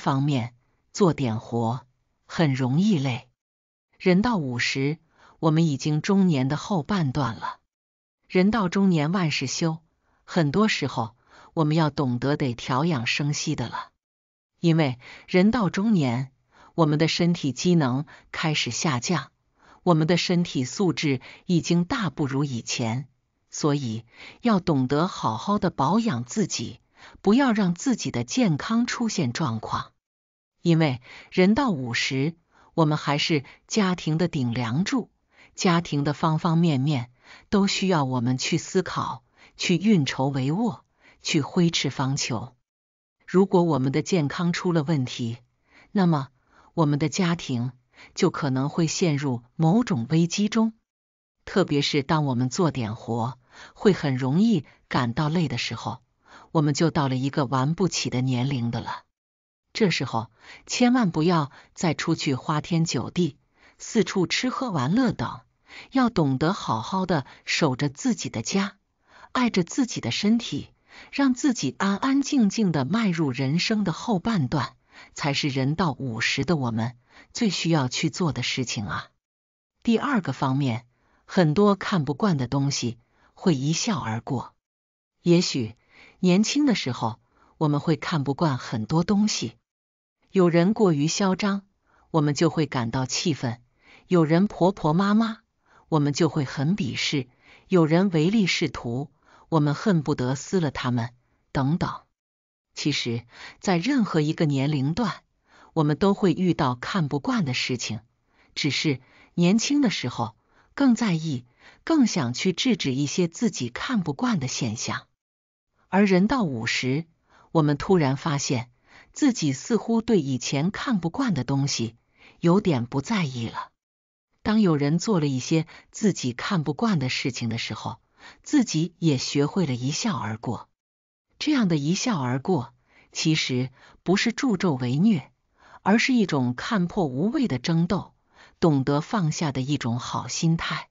方面做点活很容易累。人到五十，我们已经中年的后半段了。人到中年万事休，很多时候我们要懂得得调养生息的了。因为人到中年，我们的身体机能开始下降，我们的身体素质已经大不如以前，所以要懂得好好的保养自己。不要让自己的健康出现状况，因为人到五十，我们还是家庭的顶梁柱，家庭的方方面面都需要我们去思考、去运筹帷幄、去挥斥方遒。如果我们的健康出了问题，那么我们的家庭就可能会陷入某种危机中。特别是当我们做点活，会很容易感到累的时候。我们就到了一个玩不起的年龄的了，这时候千万不要再出去花天酒地、四处吃喝玩乐等，要懂得好好的守着自己的家，爱着自己的身体，让自己安安静静的迈入人生的后半段，才是人到五十的我们最需要去做的事情啊。第二个方面，很多看不惯的东西会一笑而过，也许。年轻的时候，我们会看不惯很多东西，有人过于嚣张，我们就会感到气愤；有人婆婆妈妈，我们就会很鄙视；有人唯利是图，我们恨不得撕了他们。等等。其实，在任何一个年龄段，我们都会遇到看不惯的事情，只是年轻的时候更在意，更想去制止一些自己看不惯的现象。而人到五十，我们突然发现自己似乎对以前看不惯的东西有点不在意了。当有人做了一些自己看不惯的事情的时候，自己也学会了一笑而过。这样的一笑而过，其实不是助纣为虐，而是一种看破无谓的争斗，懂得放下的一种好心态。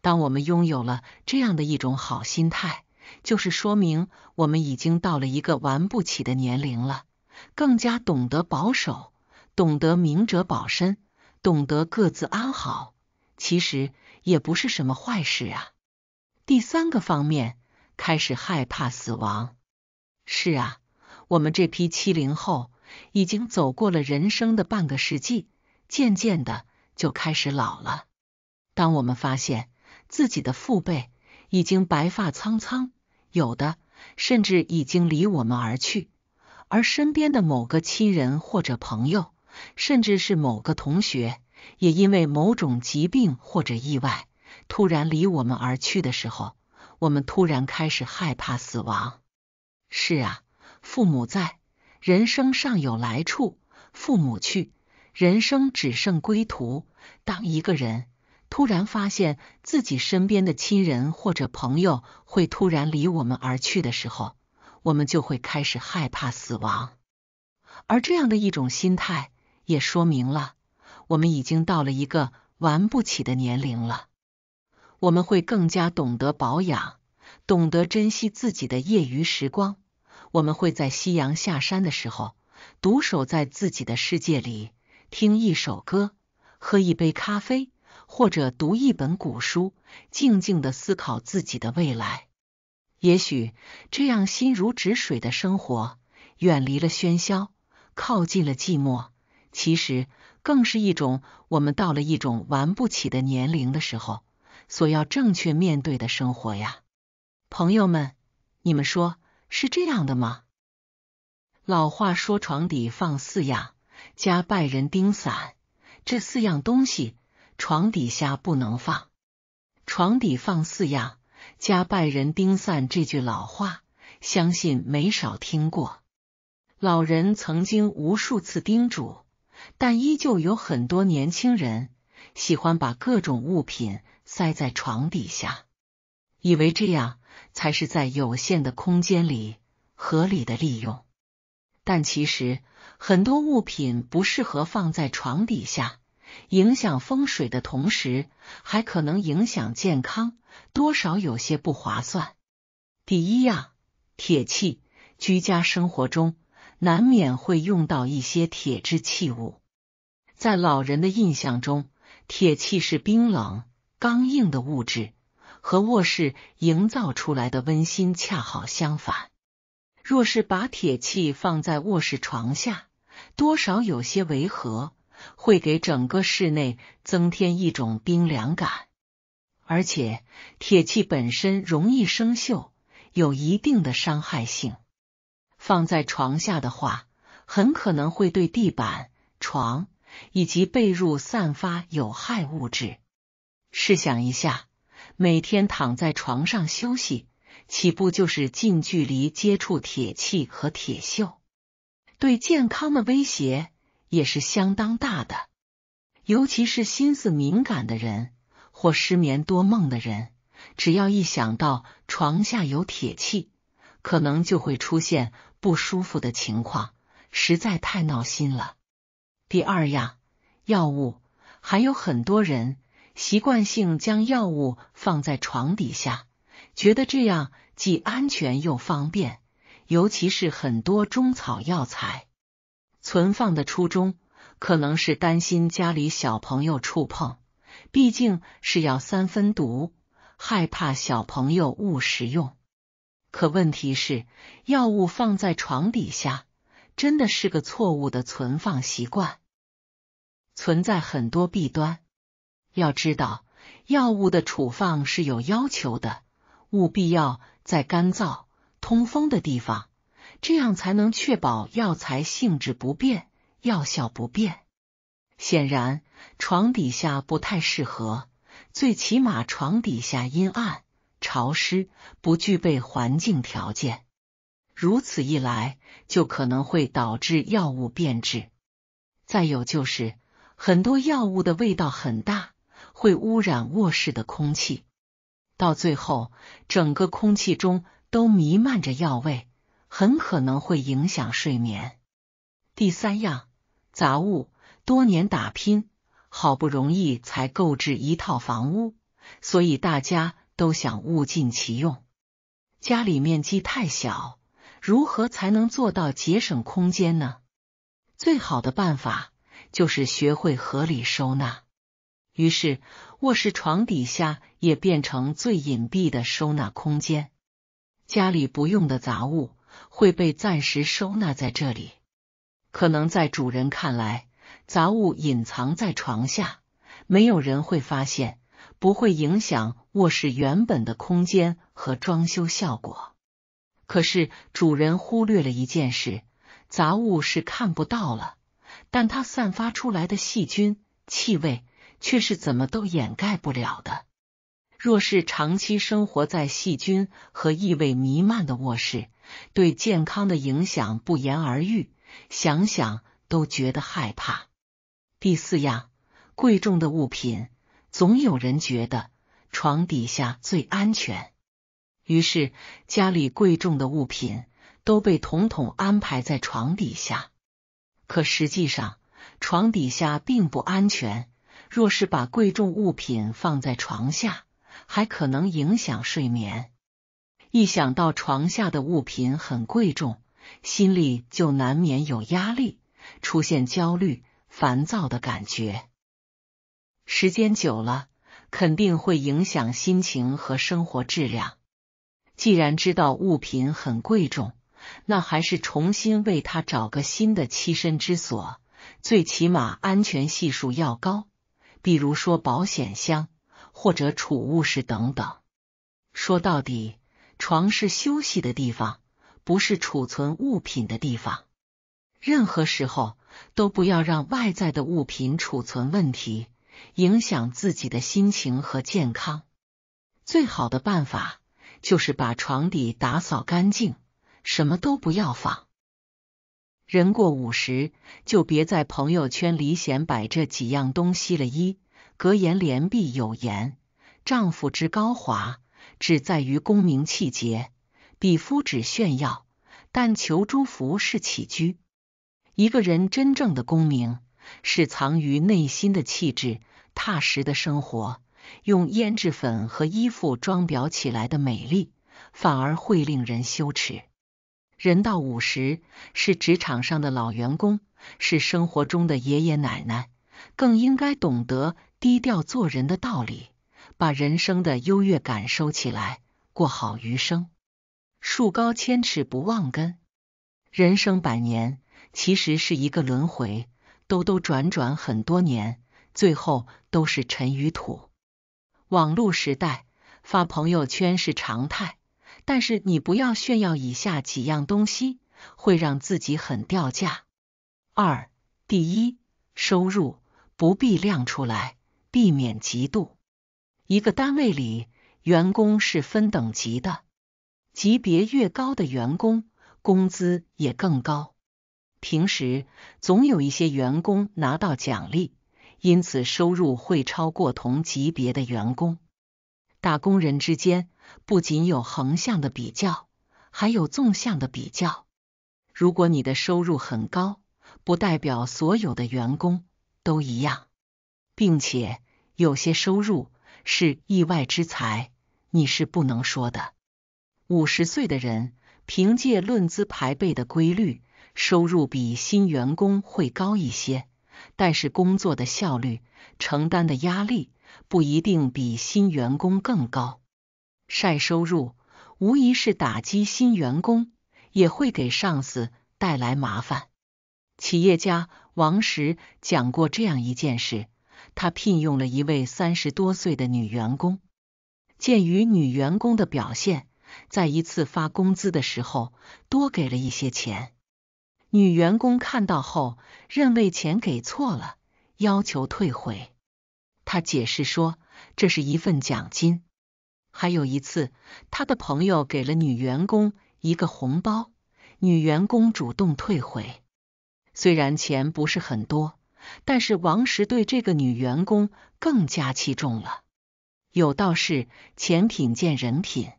当我们拥有了这样的一种好心态。就是说明我们已经到了一个玩不起的年龄了，更加懂得保守，懂得明哲保身，懂得各自安好。其实也不是什么坏事啊。第三个方面，开始害怕死亡。是啊，我们这批七零后已经走过了人生的半个世纪，渐渐的就开始老了。当我们发现自己的父辈已经白发苍苍，有的甚至已经离我们而去，而身边的某个亲人或者朋友，甚至是某个同学，也因为某种疾病或者意外，突然离我们而去的时候，我们突然开始害怕死亡。是啊，父母在，人生尚有来处；父母去，人生只剩归途。当一个人。突然发现自己身边的亲人或者朋友会突然离我们而去的时候，我们就会开始害怕死亡。而这样的一种心态，也说明了我们已经到了一个玩不起的年龄了。我们会更加懂得保养，懂得珍惜自己的业余时光。我们会在夕阳下山的时候，独守在自己的世界里，听一首歌，喝一杯咖啡。或者读一本古书，静静的思考自己的未来。也许这样心如止水的生活，远离了喧嚣，靠近了寂寞。其实，更是一种我们到了一种玩不起的年龄的时候，所要正确面对的生活呀。朋友们，你们说是这样的吗？老话说：“床底放四样，加拜人丁散。”这四样东西。床底下不能放，床底放四样，家败人丁散，这句老话，相信没少听过。老人曾经无数次叮嘱，但依旧有很多年轻人喜欢把各种物品塞在床底下，以为这样才是在有限的空间里合理的利用。但其实很多物品不适合放在床底下。影响风水的同时，还可能影响健康，多少有些不划算。第一样，铁器。居家生活中，难免会用到一些铁质器物。在老人的印象中，铁器是冰冷、刚硬的物质，和卧室营造出来的温馨恰好相反。若是把铁器放在卧室床下，多少有些违和。会给整个室内增添一种冰凉感，而且铁器本身容易生锈，有一定的伤害性。放在床下的话，很可能会对地板、床以及被褥散发有害物质。试想一下，每天躺在床上休息，岂不就是近距离接触铁器和铁锈，对健康的威胁？也是相当大的，尤其是心思敏感的人或失眠多梦的人，只要一想到床下有铁器，可能就会出现不舒服的情况，实在太闹心了。第二样药物还有很多人习惯性将药物放在床底下，觉得这样既安全又方便，尤其是很多中草药材。存放的初衷可能是担心家里小朋友触碰，毕竟是要三分毒，害怕小朋友误食用。可问题是，药物放在床底下真的是个错误的存放习惯，存在很多弊端。要知道，药物的处放是有要求的，务必要在干燥、通风的地方。这样才能确保药材性质不变，药效不变。显然，床底下不太适合。最起码，床底下阴暗、潮湿，不具备环境条件。如此一来，就可能会导致药物变质。再有就是，很多药物的味道很大，会污染卧室的空气，到最后，整个空气中都弥漫着药味。很可能会影响睡眠。第三样，杂物。多年打拼，好不容易才购置一套房屋，所以大家都想物尽其用。家里面积太小，如何才能做到节省空间呢？最好的办法就是学会合理收纳。于是，卧室床底下也变成最隐蔽的收纳空间。家里不用的杂物。会被暂时收纳在这里，可能在主人看来，杂物隐藏在床下，没有人会发现，不会影响卧室原本的空间和装修效果。可是主人忽略了一件事，杂物是看不到了，但它散发出来的细菌气味却是怎么都掩盖不了的。若是长期生活在细菌和异味弥漫的卧室，对健康的影响不言而喻，想想都觉得害怕。第四样，贵重的物品，总有人觉得床底下最安全，于是家里贵重的物品都被统统安排在床底下。可实际上，床底下并不安全。若是把贵重物品放在床下，还可能影响睡眠。一想到床下的物品很贵重，心里就难免有压力，出现焦虑、烦躁的感觉。时间久了，肯定会影响心情和生活质量。既然知道物品很贵重，那还是重新为它找个新的栖身之所，最起码安全系数要高，比如说保险箱。或者储物室等等。说到底，床是休息的地方，不是储存物品的地方。任何时候都不要让外在的物品储存问题影响自己的心情和健康。最好的办法就是把床底打扫干净，什么都不要放。人过五十，就别在朋友圈里显摆这几样东西了。一格言联璧有言：“丈夫之高华，只在于功名气节；比夫只炫耀，但求诸福是起居。”一个人真正的功名，是藏于内心的气质、踏实的生活。用胭脂粉和衣服装裱起来的美丽，反而会令人羞耻。人到五十，是职场上的老员工，是生活中的爷爷奶奶。更应该懂得低调做人的道理，把人生的优越感收起来，过好余生。树高千尺不忘根，人生百年其实是一个轮回，兜兜转转很多年，最后都是尘与土。网络时代发朋友圈是常态，但是你不要炫耀以下几样东西，会让自己很掉价。二、第一收入。不必亮出来，避免嫉妒。一个单位里，员工是分等级的，级别越高的员工，工资也更高。平时总有一些员工拿到奖励，因此收入会超过同级别的员工。打工人之间不仅有横向的比较，还有纵向的比较。如果你的收入很高，不代表所有的员工。都一样，并且有些收入是意外之财，你是不能说的。五十岁的人凭借论资排辈的规律，收入比新员工会高一些，但是工作的效率、承担的压力不一定比新员工更高。晒收入无疑是打击新员工，也会给上司带来麻烦。企业家王石讲过这样一件事：他聘用了一位三十多岁的女员工，鉴于女员工的表现，在一次发工资的时候多给了一些钱。女员工看到后，认为钱给错了，要求退回。他解释说，这是一份奖金。还有一次，他的朋友给了女员工一个红包，女员工主动退回。虽然钱不是很多，但是王石对这个女员工更加器重了。有道是：钱品见人品。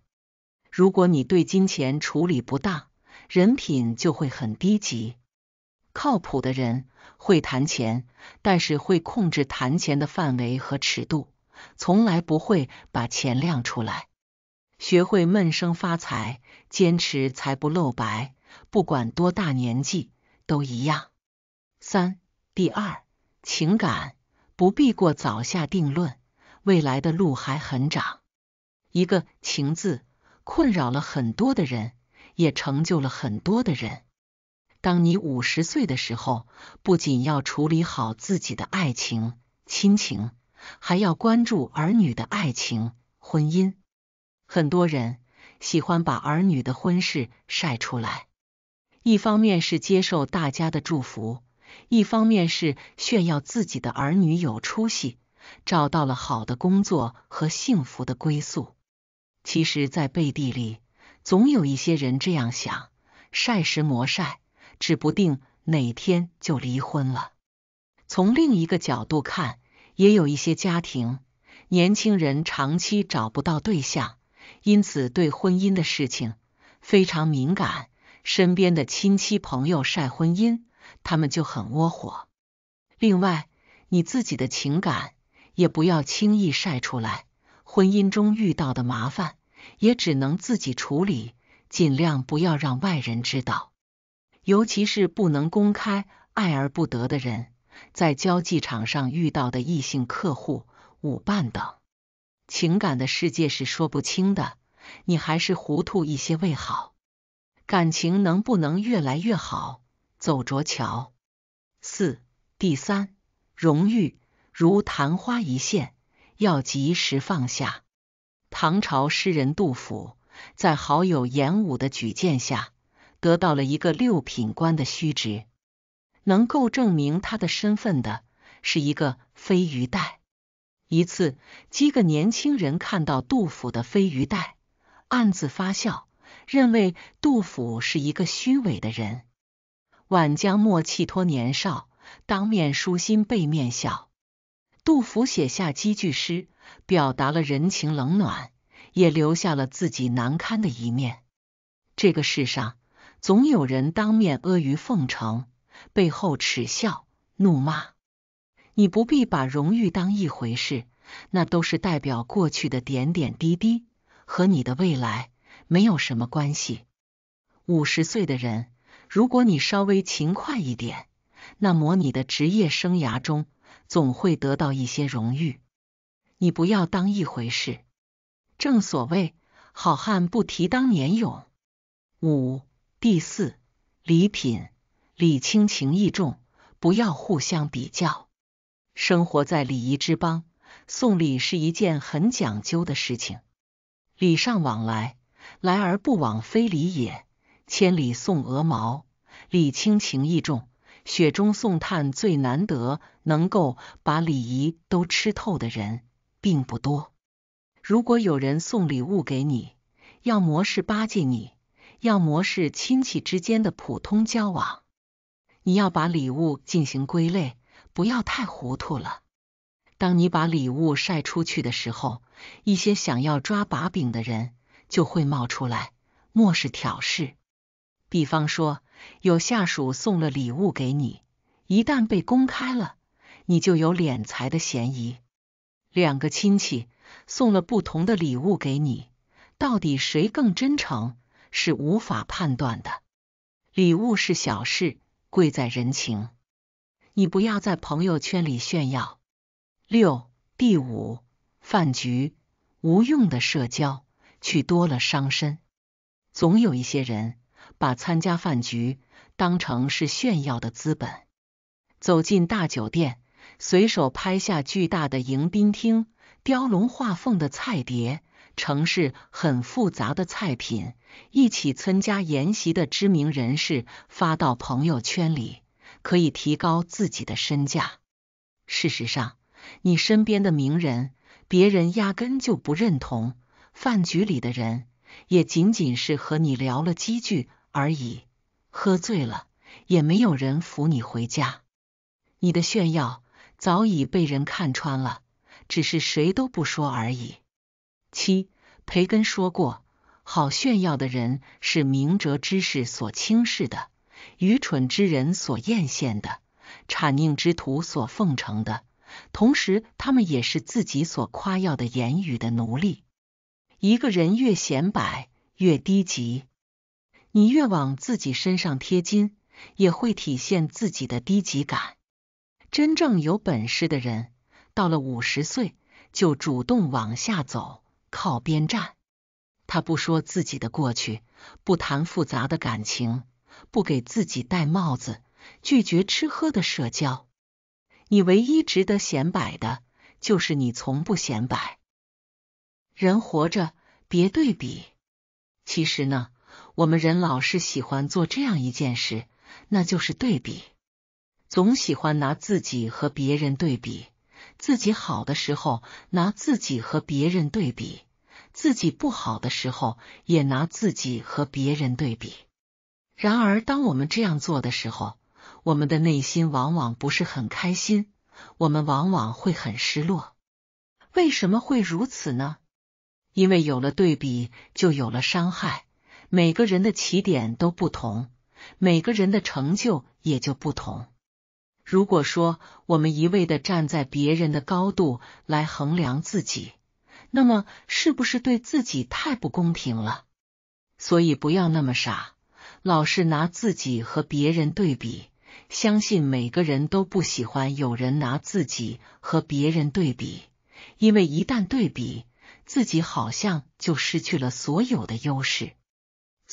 如果你对金钱处理不当，人品就会很低级。靠谱的人会谈钱，但是会控制谈钱的范围和尺度，从来不会把钱亮出来。学会闷声发财，坚持才不露白。不管多大年纪，都一样。三、第二情感不必过早下定论，未来的路还很长。一个“情”字，困扰了很多的人，也成就了很多的人。当你五十岁的时候，不仅要处理好自己的爱情、亲情，还要关注儿女的爱情、婚姻。很多人喜欢把儿女的婚事晒出来，一方面是接受大家的祝福。一方面是炫耀自己的儿女有出息，找到了好的工作和幸福的归宿。其实，在背地里，总有一些人这样想：晒时磨晒，指不定哪天就离婚了。从另一个角度看，也有一些家庭年轻人长期找不到对象，因此对婚姻的事情非常敏感。身边的亲戚朋友晒婚姻。他们就很窝火。另外，你自己的情感也不要轻易晒出来。婚姻中遇到的麻烦也只能自己处理，尽量不要让外人知道，尤其是不能公开爱而不得的人在交际场上遇到的异性客户、舞伴等。情感的世界是说不清的，你还是糊涂一些为好。感情能不能越来越好？走着瞧。四、第三，荣誉如昙花一现，要及时放下。唐朝诗人杜甫，在好友严武的举荐下，得到了一个六品官的虚职。能够证明他的身份的是一个飞鱼袋。一次，几个年轻人看到杜甫的飞鱼袋，暗自发笑，认为杜甫是一个虚伪的人。晚将莫弃托年少，当面舒心，背面笑。杜甫写下几句诗，表达了人情冷暖，也留下了自己难堪的一面。这个世上，总有人当面阿谀奉承，背后耻笑怒骂。你不必把荣誉当一回事，那都是代表过去的点点滴滴，和你的未来没有什么关系。五十岁的人。如果你稍微勤快一点，那么你的职业生涯中总会得到一些荣誉。你不要当一回事。正所谓，好汉不提当年勇。五、第四，礼品礼轻情意重，不要互相比较。生活在礼仪之邦，送礼是一件很讲究的事情。礼尚往来，来而不往非礼也。千里送鹅毛，礼轻情意重。雪中送炭最难得，能够把礼仪都吃透的人并不多。如果有人送礼物给你，要模式巴结你，要模式亲戚之间的普通交往，你要把礼物进行归类，不要太糊涂了。当你把礼物晒出去的时候，一些想要抓把柄的人就会冒出来，莫是挑事。比方说，有下属送了礼物给你，一旦被公开了，你就有敛财的嫌疑。两个亲戚送了不同的礼物给你，到底谁更真诚，是无法判断的。礼物是小事，贵在人情，你不要在朋友圈里炫耀。六、第五，饭局无用的社交，去多了伤身。总有一些人。把参加饭局当成是炫耀的资本，走进大酒店，随手拍下巨大的迎宾厅、雕龙画凤的菜碟、城市很复杂的菜品，一起参加宴席的知名人士发到朋友圈里，可以提高自己的身价。事实上，你身边的名人，别人压根就不认同；饭局里的人，也仅仅是和你聊了几句。而已，喝醉了也没有人扶你回家。你的炫耀早已被人看穿了，只是谁都不说而已。七，培根说过，好炫耀的人是明哲之士所轻视的，愚蠢之人所艳羡的，谄佞之徒所奉承的。同时，他们也是自己所夸耀的言语的奴隶。一个人越显摆，越低级。你越往自己身上贴金，也会体现自己的低级感。真正有本事的人，到了五十岁就主动往下走，靠边站。他不说自己的过去，不谈复杂的感情，不给自己戴帽子，拒绝吃喝的社交。你唯一值得显摆的，就是你从不显摆。人活着，别对比。其实呢。我们人老是喜欢做这样一件事，那就是对比，总喜欢拿自己和别人对比，自己好的时候拿自己和别人对比，自己不好的时候也拿自己和别人对比。然而，当我们这样做的时候，我们的内心往往不是很开心，我们往往会很失落。为什么会如此呢？因为有了对比，就有了伤害。每个人的起点都不同，每个人的成就也就不同。如果说我们一味的站在别人的高度来衡量自己，那么是不是对自己太不公平了？所以不要那么傻，老是拿自己和别人对比。相信每个人都不喜欢有人拿自己和别人对比，因为一旦对比，自己好像就失去了所有的优势。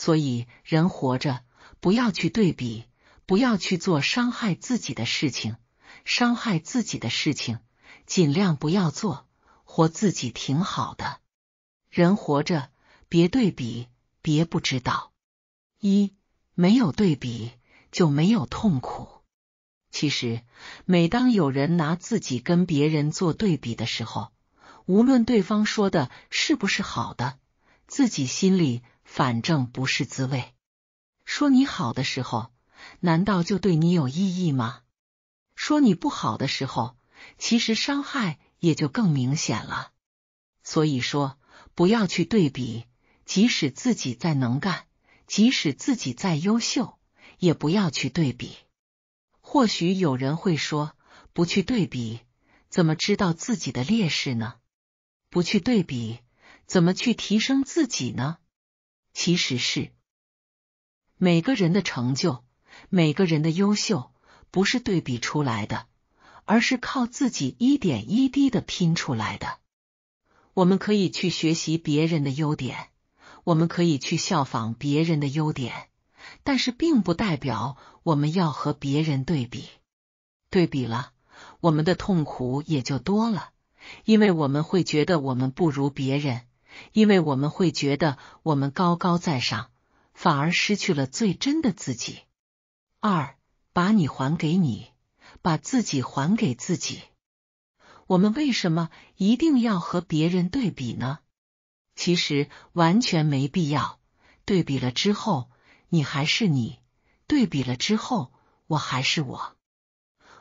所以，人活着不要去对比，不要去做伤害自己的事情。伤害自己的事情尽量不要做，活自己挺好的。人活着别对比，别不知道。一没有对比就没有痛苦。其实，每当有人拿自己跟别人做对比的时候，无论对方说的是不是好的，自己心里。反正不是滋味。说你好的时候，难道就对你有意义吗？说你不好的时候，其实伤害也就更明显了。所以说，不要去对比。即使自己再能干，即使自己再优秀，也不要去对比。或许有人会说，不去对比，怎么知道自己的劣势呢？不去对比，怎么去提升自己呢？其实是每个人的成就，每个人的优秀，不是对比出来的，而是靠自己一点一滴的拼出来的。我们可以去学习别人的优点，我们可以去效仿别人的优点，但是并不代表我们要和别人对比。对比了，我们的痛苦也就多了，因为我们会觉得我们不如别人。因为我们会觉得我们高高在上，反而失去了最真的自己。二，把你还给你，把自己还给自己。我们为什么一定要和别人对比呢？其实完全没必要。对比了之后，你还是你；对比了之后，我还是我。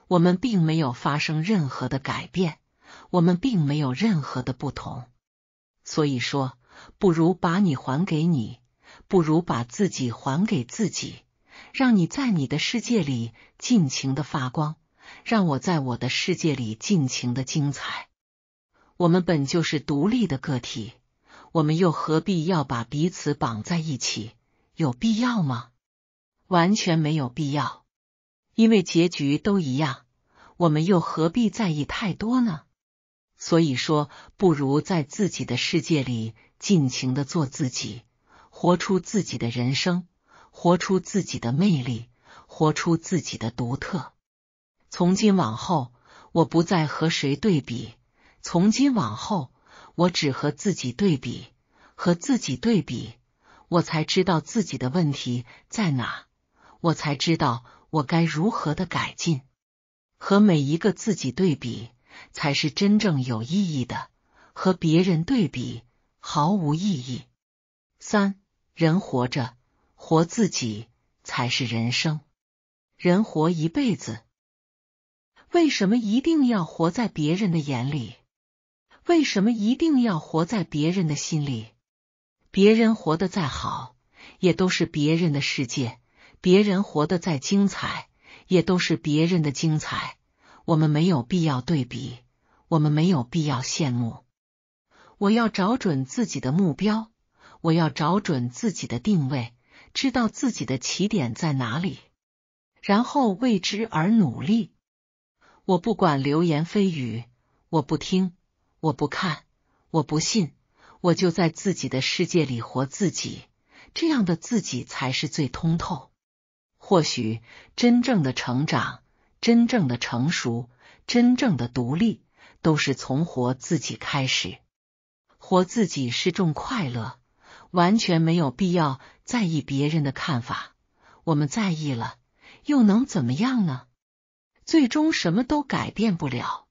我们并没有发生任何的改变，我们并没有任何的不同。所以说，不如把你还给你，不如把自己还给自己，让你在你的世界里尽情的发光，让我在我的世界里尽情的精彩。我们本就是独立的个体，我们又何必要把彼此绑在一起？有必要吗？完全没有必要，因为结局都一样，我们又何必在意太多呢？所以说，不如在自己的世界里尽情的做自己，活出自己的人生，活出自己的魅力，活出自己的独特。从今往后，我不再和谁对比，从今往后，我只和自己对比，和自己对比，我才知道自己的问题在哪，我才知道我该如何的改进。和每一个自己对比。才是真正有意义的，和别人对比毫无意义。三，人活着，活自己才是人生。人活一辈子，为什么一定要活在别人的眼里？为什么一定要活在别人的心里？别人活得再好，也都是别人的世界；别人活得再精彩，也都是别人的精彩。我们没有必要对比，我们没有必要羡慕。我要找准自己的目标，我要找准自己的定位，知道自己的起点在哪里，然后为之而努力。我不管流言蜚语，我不听，我不看，我不信，我就在自己的世界里活自己。这样的自己才是最通透。或许真正的成长。真正的成熟，真正的独立，都是从活自己开始。活自己是种快乐，完全没有必要在意别人的看法。我们在意了，又能怎么样呢？最终什么都改变不了。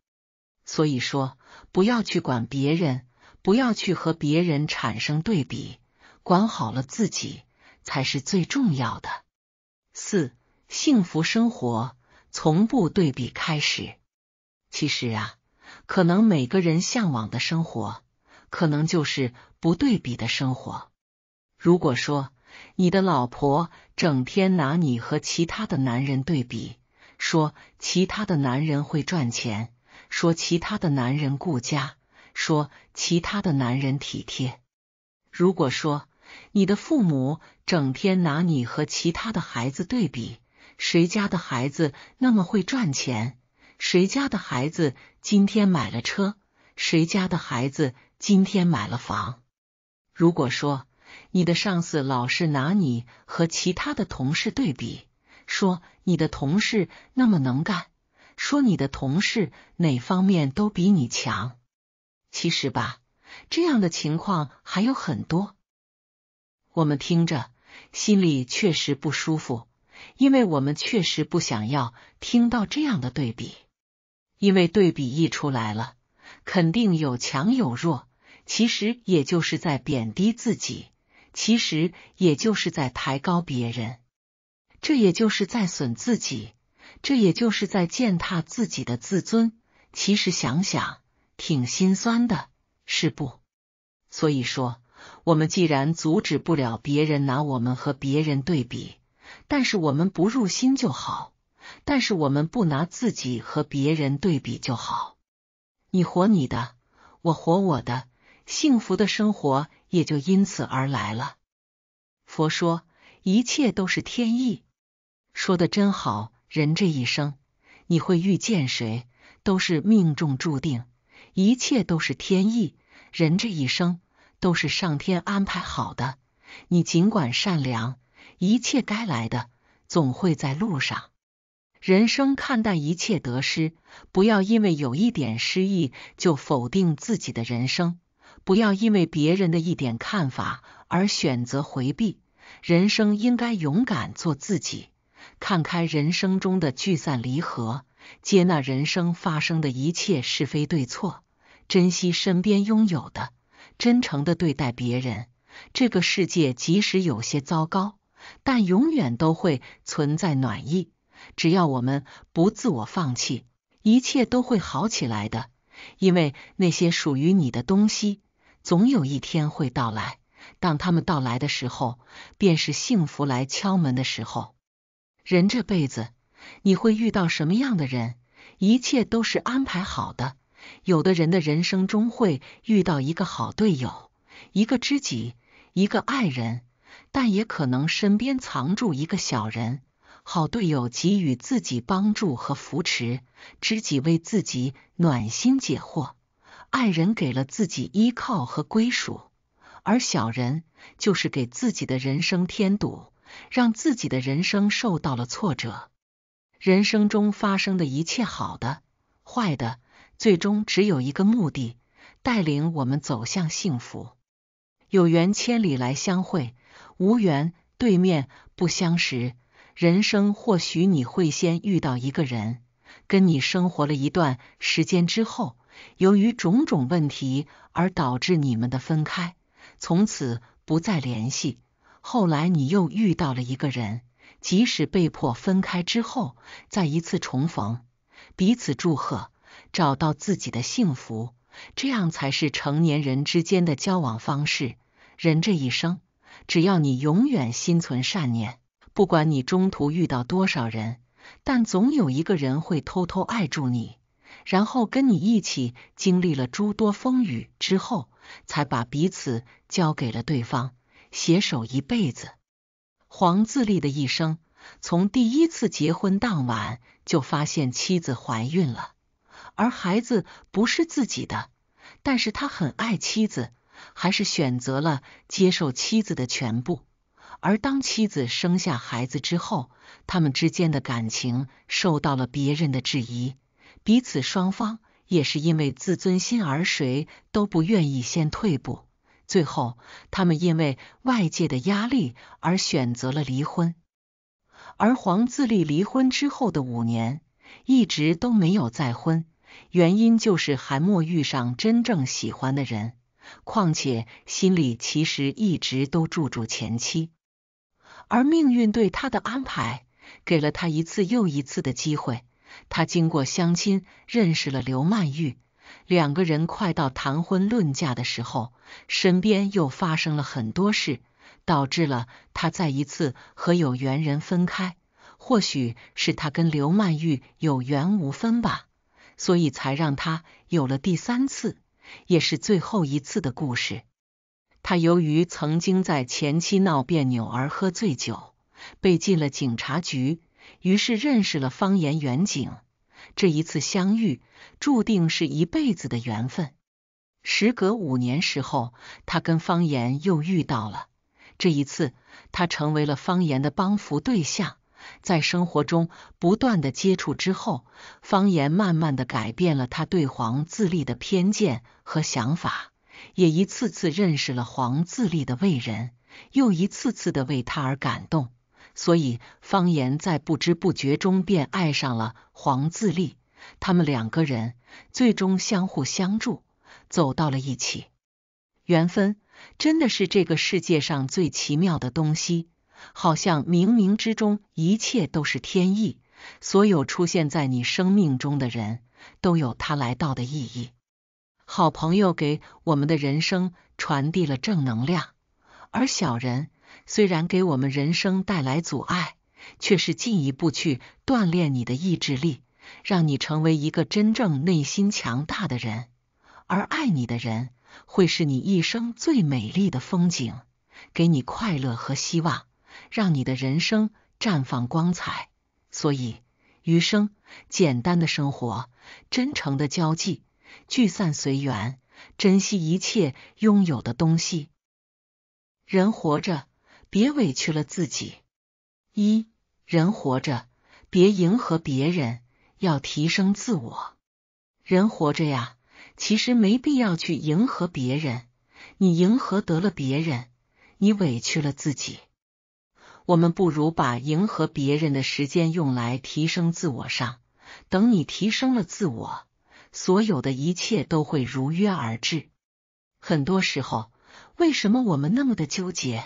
所以说，不要去管别人，不要去和别人产生对比，管好了自己才是最重要的。四、幸福生活。从不对比开始，其实啊，可能每个人向往的生活，可能就是不对比的生活。如果说你的老婆整天拿你和其他的男人对比，说其他的男人会赚钱，说其他的男人顾家，说其他的男人体贴；如果说你的父母整天拿你和其他的孩子对比。谁家的孩子那么会赚钱？谁家的孩子今天买了车？谁家的孩子今天买了房？如果说你的上司老是拿你和其他的同事对比，说你的同事那么能干，说你的同事哪方面都比你强，其实吧，这样的情况还有很多，我们听着心里确实不舒服。因为我们确实不想要听到这样的对比，因为对比一出来了，肯定有强有弱，其实也就是在贬低自己，其实也就是在抬高别人，这也就是在损自己，这也就是在践踏自己的自尊。其实想想挺心酸的，是不？所以说，我们既然阻止不了别人拿我们和别人对比。但是我们不入心就好，但是我们不拿自己和别人对比就好。你活你的，我活我的，幸福的生活也就因此而来了。佛说一切都是天意，说的真好。人这一生，你会遇见谁，都是命中注定，一切都是天意。人这一生都是上天安排好的，你尽管善良。一切该来的总会在路上。人生看待一切得失，不要因为有一点失意就否定自己的人生；不要因为别人的一点看法而选择回避。人生应该勇敢做自己，看开人生中的聚散离合，接纳人生发生的一切是非对错，珍惜身边拥有的，真诚的对待别人。这个世界即使有些糟糕。但永远都会存在暖意，只要我们不自我放弃，一切都会好起来的。因为那些属于你的东西，总有一天会到来。当他们到来的时候，便是幸福来敲门的时候。人这辈子，你会遇到什么样的人，一切都是安排好的。有的人的人生中会遇到一个好队友，一个知己，一个爱人。但也可能身边藏住一个小人，好队友给予自己帮助和扶持，知己为自己暖心解惑，爱人给了自己依靠和归属，而小人就是给自己的人生添堵，让自己的人生受到了挫折。人生中发生的一切好的、坏的，最终只有一个目的，带领我们走向幸福。有缘千里来相会。无缘对面不相识，人生或许你会先遇到一个人，跟你生活了一段时间之后，由于种种问题而导致你们的分开，从此不再联系。后来你又遇到了一个人，即使被迫分开之后，再一次重逢，彼此祝贺，找到自己的幸福，这样才是成年人之间的交往方式。人这一生。只要你永远心存善念，不管你中途遇到多少人，但总有一个人会偷偷爱住你，然后跟你一起经历了诸多风雨之后，才把彼此交给了对方，携手一辈子。黄自立的一生，从第一次结婚当晚就发现妻子怀孕了，而孩子不是自己的，但是他很爱妻子。还是选择了接受妻子的全部，而当妻子生下孩子之后，他们之间的感情受到了别人的质疑，彼此双方也是因为自尊心而谁都不愿意先退步，最后他们因为外界的压力而选择了离婚。而黄自立离婚之后的五年一直都没有再婚，原因就是韩没遇上真正喜欢的人。况且心里其实一直都住着前妻，而命运对他的安排给了他一次又一次的机会。他经过相亲认识了刘曼玉，两个人快到谈婚论嫁的时候，身边又发生了很多事，导致了他再一次和有缘人分开。或许是他跟刘曼玉有缘无分吧，所以才让他有了第三次。也是最后一次的故事。他由于曾经在前妻闹别扭而喝醉酒，被进了警察局，于是认识了方言远景。这一次相遇，注定是一辈子的缘分。时隔五年时候，他跟方言又遇到了。这一次，他成为了方言的帮扶对象。在生活中不断的接触之后，方言慢慢的改变了他对黄自立的偏见和想法，也一次次认识了黄自立的为人，又一次次的为他而感动。所以方言在不知不觉中便爱上了黄自立，他们两个人最终相互相助，走到了一起。缘分真的是这个世界上最奇妙的东西。好像冥冥之中一切都是天意，所有出现在你生命中的人都有他来到的意义。好朋友给我们的人生传递了正能量，而小人虽然给我们人生带来阻碍，却是进一步去锻炼你的意志力，让你成为一个真正内心强大的人。而爱你的人会是你一生最美丽的风景，给你快乐和希望。让你的人生绽放光彩。所以，余生简单的生活，真诚的交际，聚散随缘，珍惜一切拥有的东西。人活着，别委屈了自己；一人活着，别迎合别人，要提升自我。人活着呀，其实没必要去迎合别人。你迎合得了别人，你委屈了自己。我们不如把迎合别人的时间用来提升自我上。等你提升了自我，所有的一切都会如约而至。很多时候，为什么我们那么的纠结？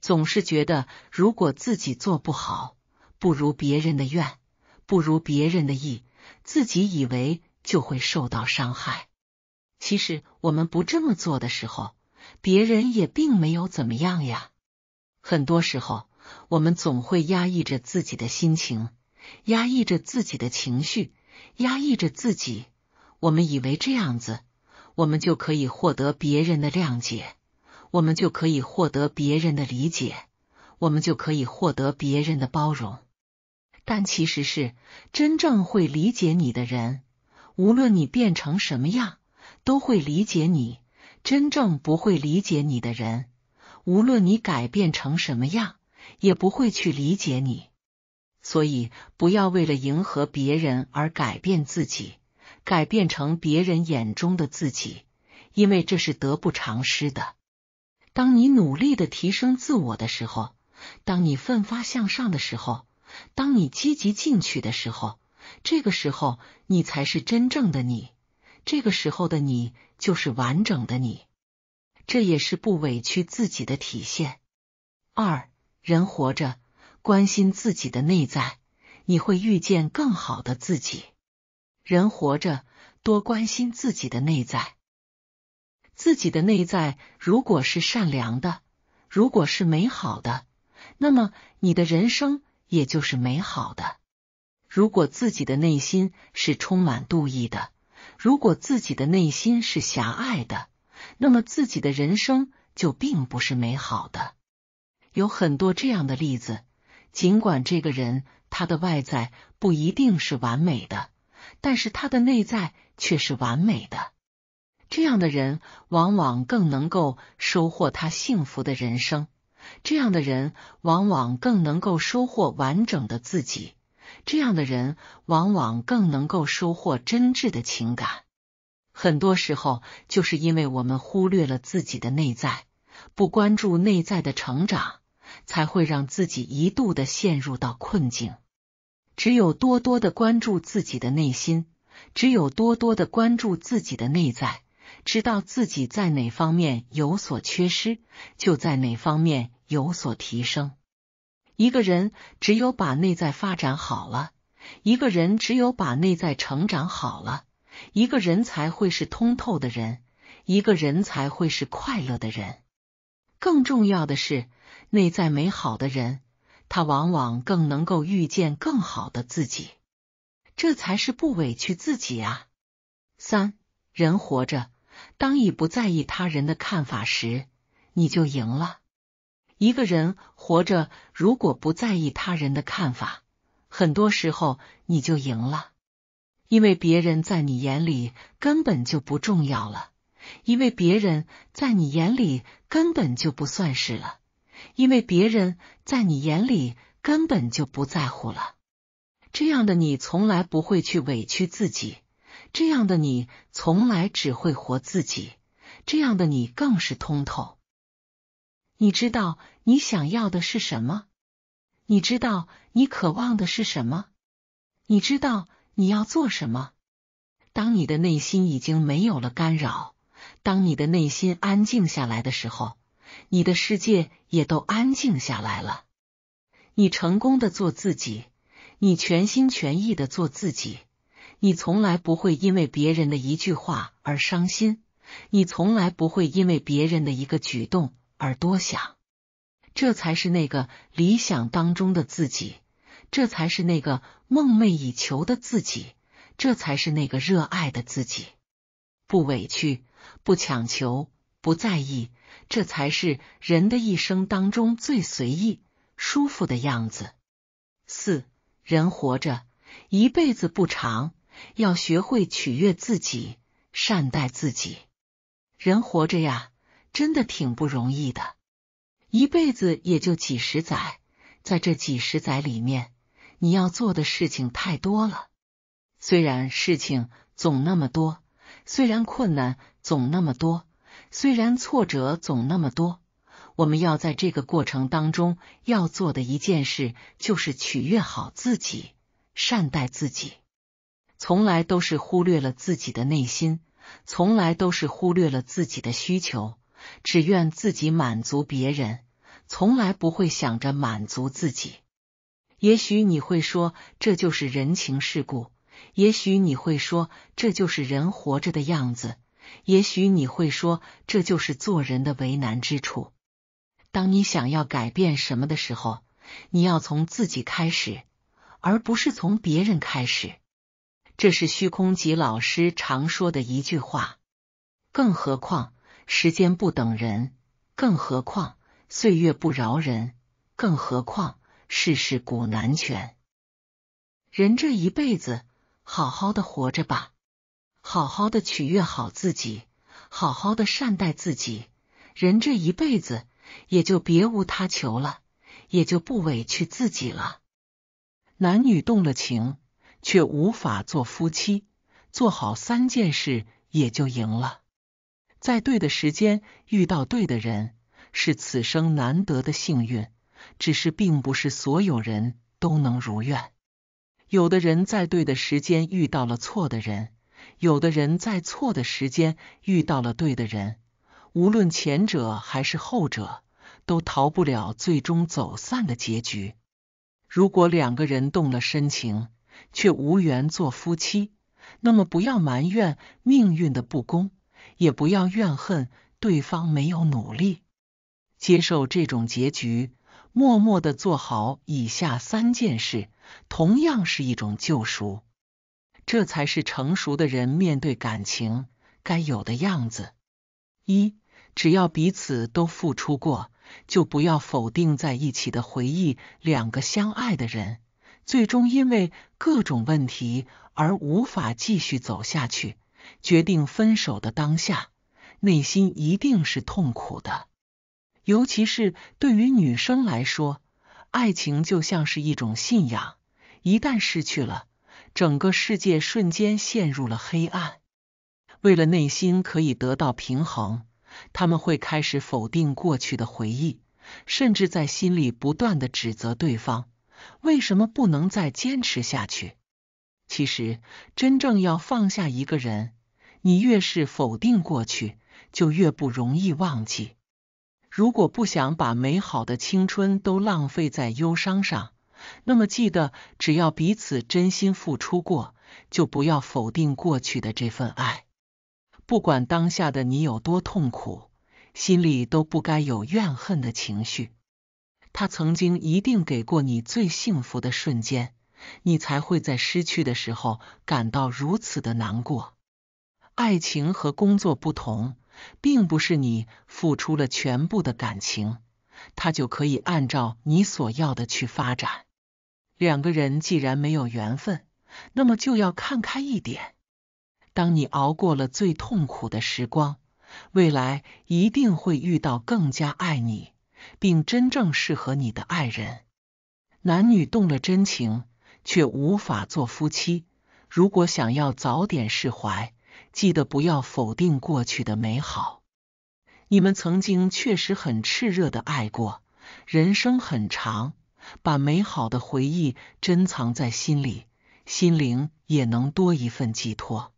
总是觉得如果自己做不好，不如别人的愿，不如别人的意，自己以为就会受到伤害。其实我们不这么做的时候，别人也并没有怎么样呀。很多时候。我们总会压抑着自己的心情，压抑着自己的情绪，压抑着自己。我们以为这样子，我们就可以获得别人的谅解，我们就可以获得别人的理解，我们就可以获得别人的包容。但其实是真正会理解你的人，无论你变成什么样，都会理解你；真正不会理解你的人，无论你改变成什么样。也不会去理解你，所以不要为了迎合别人而改变自己，改变成别人眼中的自己，因为这是得不偿失的。当你努力的提升自我的时候，当你奋发向上的时候，当你积极进取的时候，这个时候你才是真正的你，这个时候的你就是完整的你，这也是不委屈自己的体现。二。人活着，关心自己的内在，你会遇见更好的自己。人活着，多关心自己的内在。自己的内在如果是善良的，如果是美好的，那么你的人生也就是美好的。如果自己的内心是充满妒意的，如果自己的内心是狭隘的，那么自己的人生就并不是美好的。有很多这样的例子，尽管这个人他的外在不一定是完美的，但是他的内在却是完美的。这样的人往往更能够收获他幸福的人生，这样的人往往更能够收获完整的自己，这样的人往往更能够收获真挚的情感。很多时候，就是因为我们忽略了自己的内在，不关注内在的成长。才会让自己一度的陷入到困境。只有多多的关注自己的内心，只有多多的关注自己的内在，知道自己在哪方面有所缺失，就在哪方面有所提升。一个人只有把内在发展好了，一个人只有把内在成长好了，一个人才会是通透的人，一个人才会是快乐的人。更重要的是。内在美好的人，他往往更能够遇见更好的自己，这才是不委屈自己啊！三，人活着，当已不在意他人的看法时，你就赢了。一个人活着，如果不在意他人的看法，很多时候你就赢了，因为别人在你眼里根本就不重要了，因为别人在你眼里根本就不算是了。因为别人在你眼里根本就不在乎了。这样的你从来不会去委屈自己，这样的你从来只会活自己，这样的你更是通透。你知道你想要的是什么？你知道你渴望的是什么？你知道你要做什么？当你的内心已经没有了干扰，当你的内心安静下来的时候。你的世界也都安静下来了。你成功的做自己，你全心全意的做自己，你从来不会因为别人的一句话而伤心，你从来不会因为别人的一个举动而多想。这才是那个理想当中的自己，这才是那个梦寐以求的自己，这才是那个热爱的自己。不委屈，不强求。不在意，这才是人的一生当中最随意、舒服的样子。四人活着一辈子不长，要学会取悦自己，善待自己。人活着呀，真的挺不容易的。一辈子也就几十载，在这几十载里面，你要做的事情太多了。虽然事情总那么多，虽然困难总那么多。虽然挫折总那么多，我们要在这个过程当中要做的一件事，就是取悦好自己，善待自己。从来都是忽略了自己的内心，从来都是忽略了自己的需求，只愿自己满足别人，从来不会想着满足自己。也许你会说这就是人情世故，也许你会说这就是人活着的样子。也许你会说，这就是做人的为难之处。当你想要改变什么的时候，你要从自己开始，而不是从别人开始。这是虚空吉老师常说的一句话。更何况，时间不等人；更何况，岁月不饶人；更何况，世事古难全。人这一辈子，好好的活着吧。好好的取悦好自己，好好的善待自己，人这一辈子也就别无他求了，也就不委屈自己了。男女动了情，却无法做夫妻，做好三件事也就赢了。在对的时间遇到对的人，是此生难得的幸运。只是并不是所有人都能如愿，有的人在对的时间遇到了错的人。有的人在错的时间遇到了对的人，无论前者还是后者，都逃不了最终走散的结局。如果两个人动了深情，却无缘做夫妻，那么不要埋怨命运的不公，也不要怨恨对方没有努力，接受这种结局，默默的做好以下三件事，同样是一种救赎。这才是成熟的人面对感情该有的样子。一，只要彼此都付出过，就不要否定在一起的回忆。两个相爱的人，最终因为各种问题而无法继续走下去，决定分手的当下，内心一定是痛苦的。尤其是对于女生来说，爱情就像是一种信仰，一旦失去了。整个世界瞬间陷入了黑暗。为了内心可以得到平衡，他们会开始否定过去的回忆，甚至在心里不断的指责对方，为什么不能再坚持下去？其实，真正要放下一个人，你越是否定过去，就越不容易忘记。如果不想把美好的青春都浪费在忧伤上。那么记得，只要彼此真心付出过，就不要否定过去的这份爱。不管当下的你有多痛苦，心里都不该有怨恨的情绪。他曾经一定给过你最幸福的瞬间，你才会在失去的时候感到如此的难过。爱情和工作不同，并不是你付出了全部的感情，他就可以按照你所要的去发展。两个人既然没有缘分，那么就要看开一点。当你熬过了最痛苦的时光，未来一定会遇到更加爱你并真正适合你的爱人。男女动了真情，却无法做夫妻。如果想要早点释怀，记得不要否定过去的美好。你们曾经确实很炽热的爱过，人生很长。把美好的回忆珍藏在心里，心灵也能多一份寄托。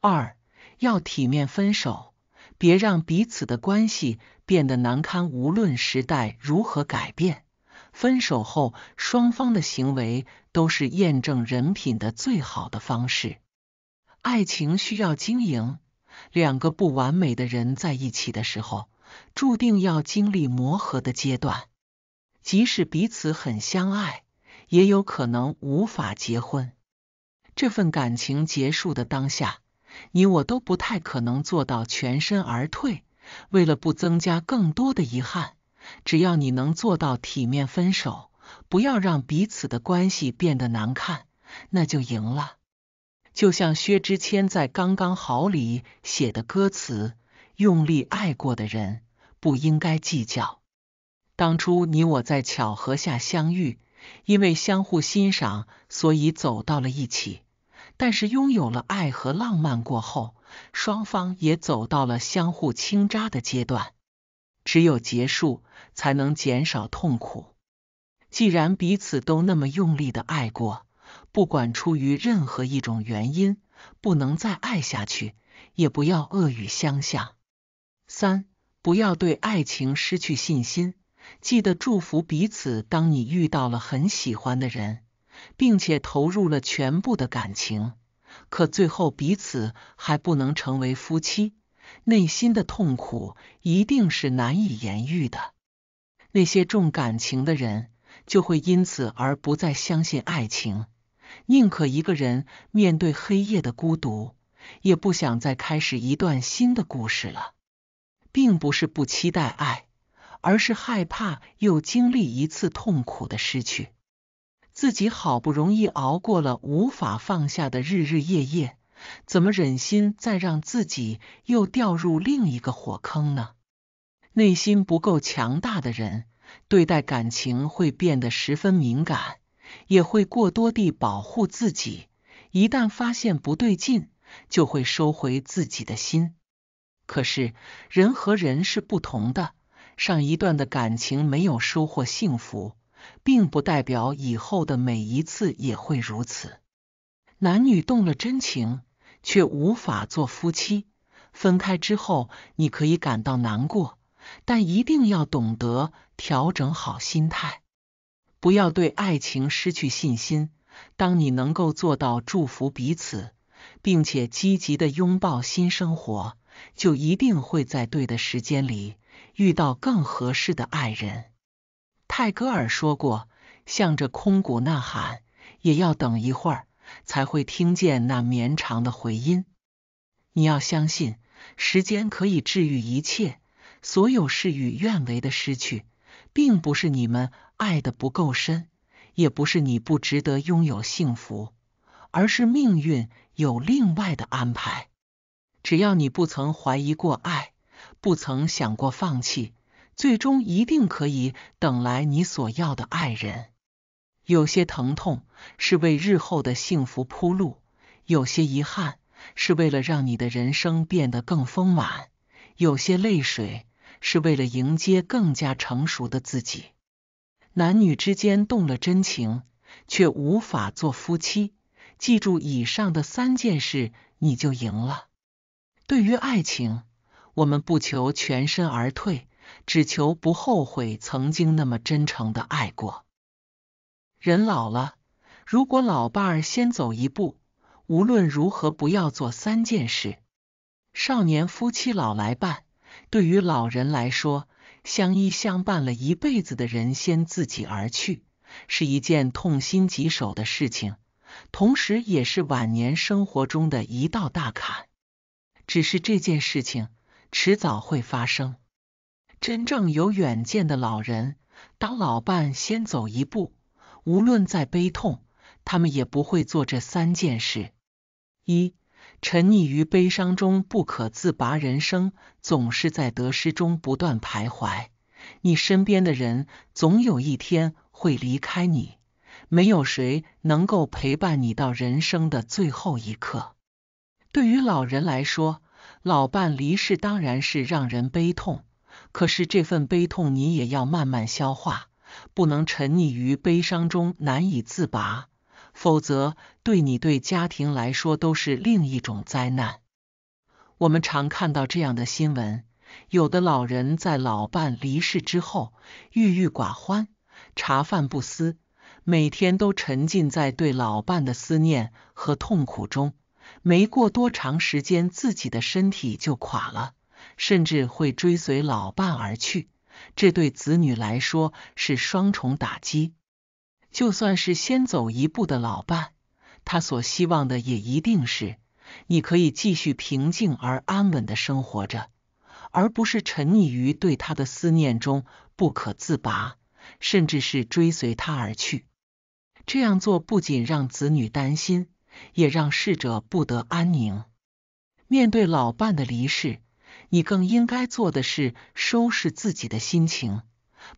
二，要体面分手，别让彼此的关系变得难堪。无论时代如何改变，分手后双方的行为都是验证人品的最好的方式。爱情需要经营，两个不完美的人在一起的时候，注定要经历磨合的阶段。即使彼此很相爱，也有可能无法结婚。这份感情结束的当下，你我都不太可能做到全身而退。为了不增加更多的遗憾，只要你能做到体面分手，不要让彼此的关系变得难看，那就赢了。就像薛之谦在《刚刚好》里写的歌词：“用力爱过的人，不应该计较。”当初你我在巧合下相遇，因为相互欣赏，所以走到了一起。但是拥有了爱和浪漫过后，双方也走到了相互倾轧的阶段。只有结束，才能减少痛苦。既然彼此都那么用力的爱过，不管出于任何一种原因，不能再爱下去，也不要恶语相向。三，不要对爱情失去信心。记得祝福彼此。当你遇到了很喜欢的人，并且投入了全部的感情，可最后彼此还不能成为夫妻，内心的痛苦一定是难以言喻的。那些重感情的人就会因此而不再相信爱情，宁可一个人面对黑夜的孤独，也不想再开始一段新的故事了。并不是不期待爱。而是害怕又经历一次痛苦的失去，自己好不容易熬过了无法放下的日日夜夜，怎么忍心再让自己又掉入另一个火坑呢？内心不够强大的人，对待感情会变得十分敏感，也会过多地保护自己，一旦发现不对劲，就会收回自己的心。可是人和人是不同的。上一段的感情没有收获幸福，并不代表以后的每一次也会如此。男女动了真情，却无法做夫妻，分开之后，你可以感到难过，但一定要懂得调整好心态，不要对爱情失去信心。当你能够做到祝福彼此，并且积极的拥抱新生活，就一定会在对的时间里。遇到更合适的爱人。泰戈尔说过：“向着空谷呐喊，也要等一会儿才会听见那绵长的回音。”你要相信，时间可以治愈一切，所有事与愿违的失去，并不是你们爱的不够深，也不是你不值得拥有幸福，而是命运有另外的安排。只要你不曾怀疑过爱。不曾想过放弃，最终一定可以等来你所要的爱人。有些疼痛是为日后的幸福铺路，有些遗憾是为了让你的人生变得更丰满，有些泪水是为了迎接更加成熟的自己。男女之间动了真情，却无法做夫妻，记住以上的三件事，你就赢了。对于爱情。我们不求全身而退，只求不后悔曾经那么真诚的爱过。人老了，如果老伴儿先走一步，无论如何不要做三件事。少年夫妻老来伴，对于老人来说，相依相伴了一辈子的人先自己而去，是一件痛心疾首的事情，同时也是晚年生活中的一道大坎。只是这件事情。迟早会发生。真正有远见的老人，当老伴先走一步，无论再悲痛，他们也不会做这三件事：一、沉溺于悲伤中不可自拔；人生总是在得失中不断徘徊。你身边的人总有一天会离开你，没有谁能够陪伴你到人生的最后一刻。对于老人来说，老伴离世当然是让人悲痛，可是这份悲痛你也要慢慢消化，不能沉溺于悲伤中难以自拔，否则对你对家庭来说都是另一种灾难。我们常看到这样的新闻，有的老人在老伴离世之后郁郁寡欢，茶饭不思，每天都沉浸在对老伴的思念和痛苦中。没过多长时间，自己的身体就垮了，甚至会追随老伴而去，这对子女来说是双重打击。就算是先走一步的老伴，他所希望的也一定是你可以继续平静而安稳的生活着，而不是沉溺于对他的思念中不可自拔，甚至是追随他而去。这样做不仅让子女担心。也让逝者不得安宁。面对老伴的离世，你更应该做的是收拾自己的心情，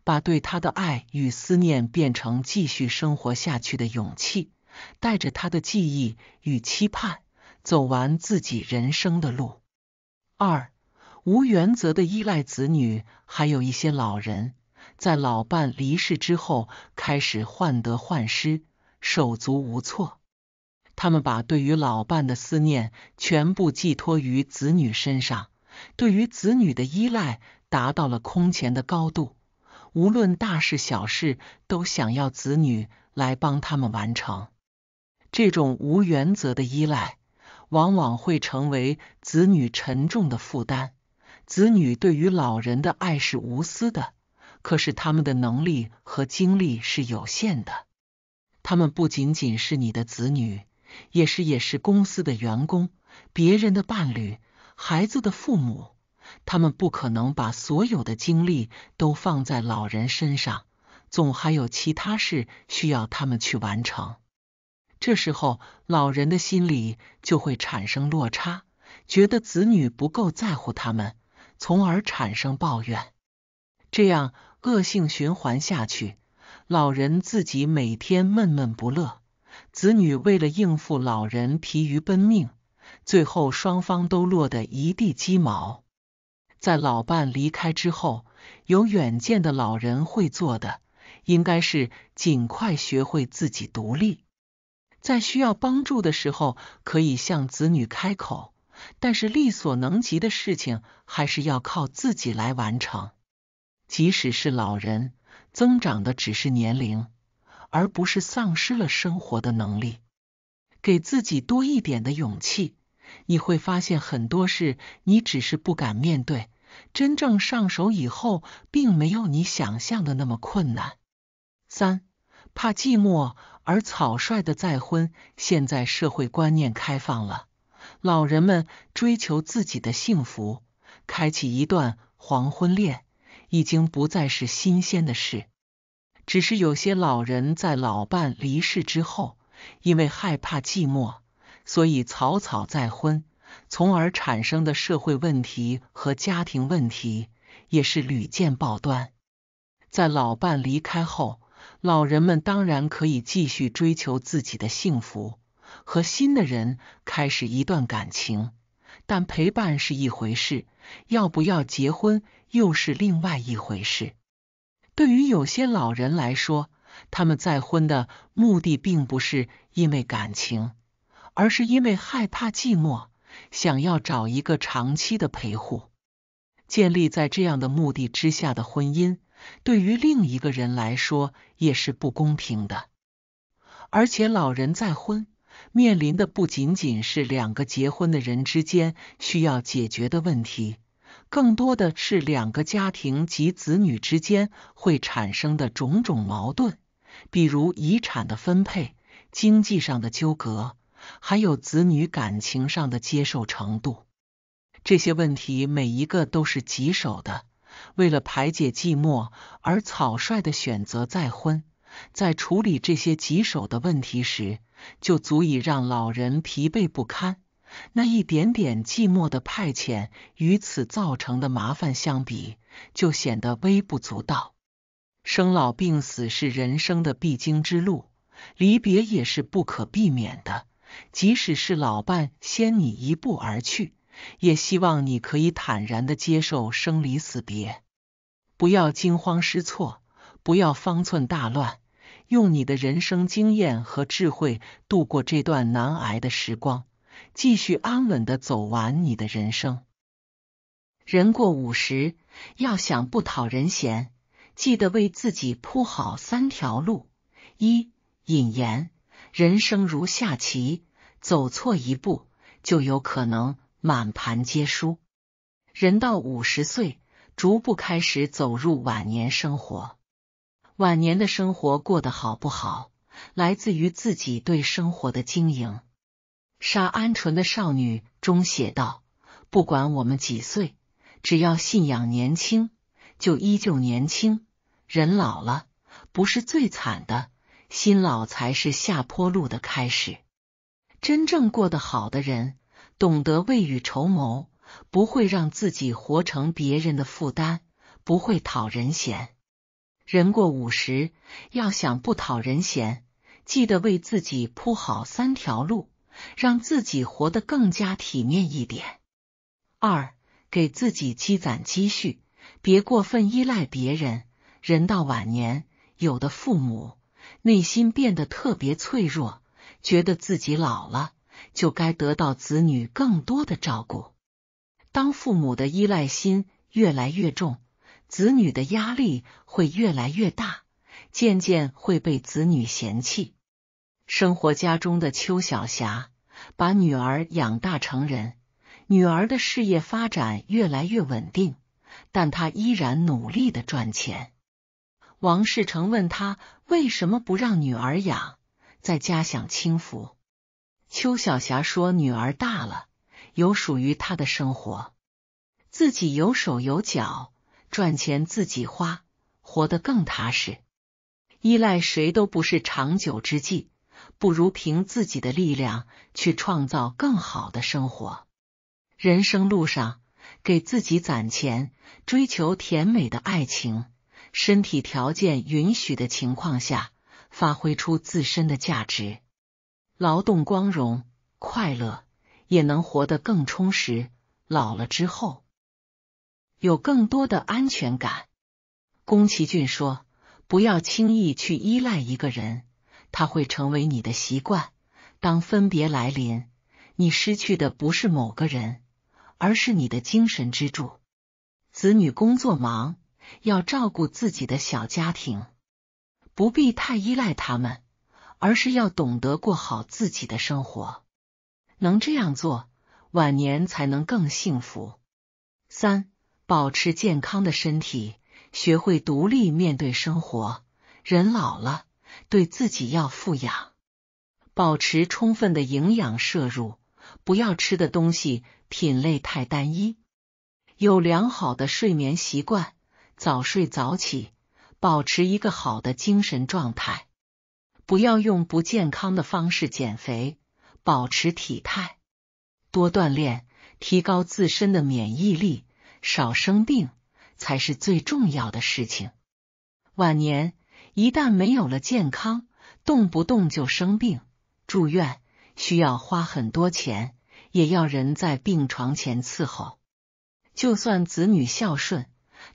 把对他的爱与思念变成继续生活下去的勇气，带着他的记忆与期盼，走完自己人生的路。二、无原则的依赖子女，还有一些老人在老伴离世之后，开始患得患失，手足无措。他们把对于老伴的思念全部寄托于子女身上，对于子女的依赖达到了空前的高度。无论大事小事，都想要子女来帮他们完成。这种无原则的依赖，往往会成为子女沉重的负担。子女对于老人的爱是无私的，可是他们的能力和精力是有限的。他们不仅仅是你的子女。也是也是公司的员工，别人的伴侣，孩子的父母，他们不可能把所有的精力都放在老人身上，总还有其他事需要他们去完成。这时候，老人的心里就会产生落差，觉得子女不够在乎他们，从而产生抱怨。这样恶性循环下去，老人自己每天闷闷不乐。子女为了应付老人，疲于奔命，最后双方都落得一地鸡毛。在老伴离开之后，有远见的老人会做的应该是尽快学会自己独立，在需要帮助的时候可以向子女开口，但是力所能及的事情还是要靠自己来完成。即使是老人，增长的只是年龄。而不是丧失了生活的能力，给自己多一点的勇气，你会发现很多事你只是不敢面对，真正上手以后，并没有你想象的那么困难。三，怕寂寞而草率的再婚，现在社会观念开放了，老人们追求自己的幸福，开启一段黄昏恋，已经不再是新鲜的事。只是有些老人在老伴离世之后，因为害怕寂寞，所以草草再婚，从而产生的社会问题和家庭问题也是屡见报端。在老伴离开后，老人们当然可以继续追求自己的幸福，和新的人开始一段感情。但陪伴是一回事，要不要结婚又是另外一回事。对于有些老人来说，他们再婚的目的并不是因为感情，而是因为害怕寂寞，想要找一个长期的陪护。建立在这样的目的之下的婚姻，对于另一个人来说也是不公平的。而且，老人再婚面临的不仅仅是两个结婚的人之间需要解决的问题。更多的是两个家庭及子女之间会产生的种种矛盾，比如遗产的分配、经济上的纠葛，还有子女感情上的接受程度。这些问题每一个都是棘手的。为了排解寂寞而草率的选择再婚，在处理这些棘手的问题时，就足以让老人疲惫不堪。那一点点寂寞的派遣，与此造成的麻烦相比，就显得微不足道。生老病死是人生的必经之路，离别也是不可避免的。即使是老伴先你一步而去，也希望你可以坦然的接受生离死别，不要惊慌失措，不要方寸大乱，用你的人生经验和智慧度过这段难挨的时光。继续安稳的走完你的人生。人过五十，要想不讨人嫌，记得为自己铺好三条路：一、引言。人生如下棋，走错一步就有可能满盘皆输。人到五十岁，逐步开始走入晚年生活。晚年的生活过得好不好，来自于自己对生活的经营。《杀鹌鹑的少女》中写道：“不管我们几岁，只要信仰年轻，就依旧年轻。人老了不是最惨的，心老才是下坡路的开始。真正过得好的人，懂得未雨绸缪，不会让自己活成别人的负担，不会讨人嫌。人过五十，要想不讨人嫌，记得为自己铺好三条路。”让自己活得更加体面一点。二，给自己积攒积蓄，别过分依赖别人。人到晚年，有的父母内心变得特别脆弱，觉得自己老了，就该得到子女更多的照顾。当父母的依赖心越来越重，子女的压力会越来越大，渐渐会被子女嫌弃。生活家中的邱小霞把女儿养大成人，女儿的事业发展越来越稳定，但她依然努力的赚钱。王世成问他为什么不让女儿养在家享清福？邱小霞说：“女儿大了，有属于她的生活，自己有手有脚，赚钱自己花，活得更踏实，依赖谁都不是长久之计。”不如凭自己的力量去创造更好的生活。人生路上，给自己攒钱，追求甜美的爱情，身体条件允许的情况下，发挥出自身的价值。劳动光荣，快乐也能活得更充实。老了之后，有更多的安全感。宫崎骏说：“不要轻易去依赖一个人。”他会成为你的习惯。当分别来临，你失去的不是某个人，而是你的精神支柱。子女工作忙，要照顾自己的小家庭，不必太依赖他们，而是要懂得过好自己的生活。能这样做，晚年才能更幸福。三、保持健康的身体，学会独立面对生活。人老了。对自己要富养，保持充分的营养摄入，不要吃的东西品类太单一，有良好的睡眠习惯，早睡早起，保持一个好的精神状态，不要用不健康的方式减肥，保持体态，多锻炼，提高自身的免疫力，少生病才是最重要的事情。晚年。一旦没有了健康，动不动就生病住院，需要花很多钱，也要人在病床前伺候。就算子女孝顺，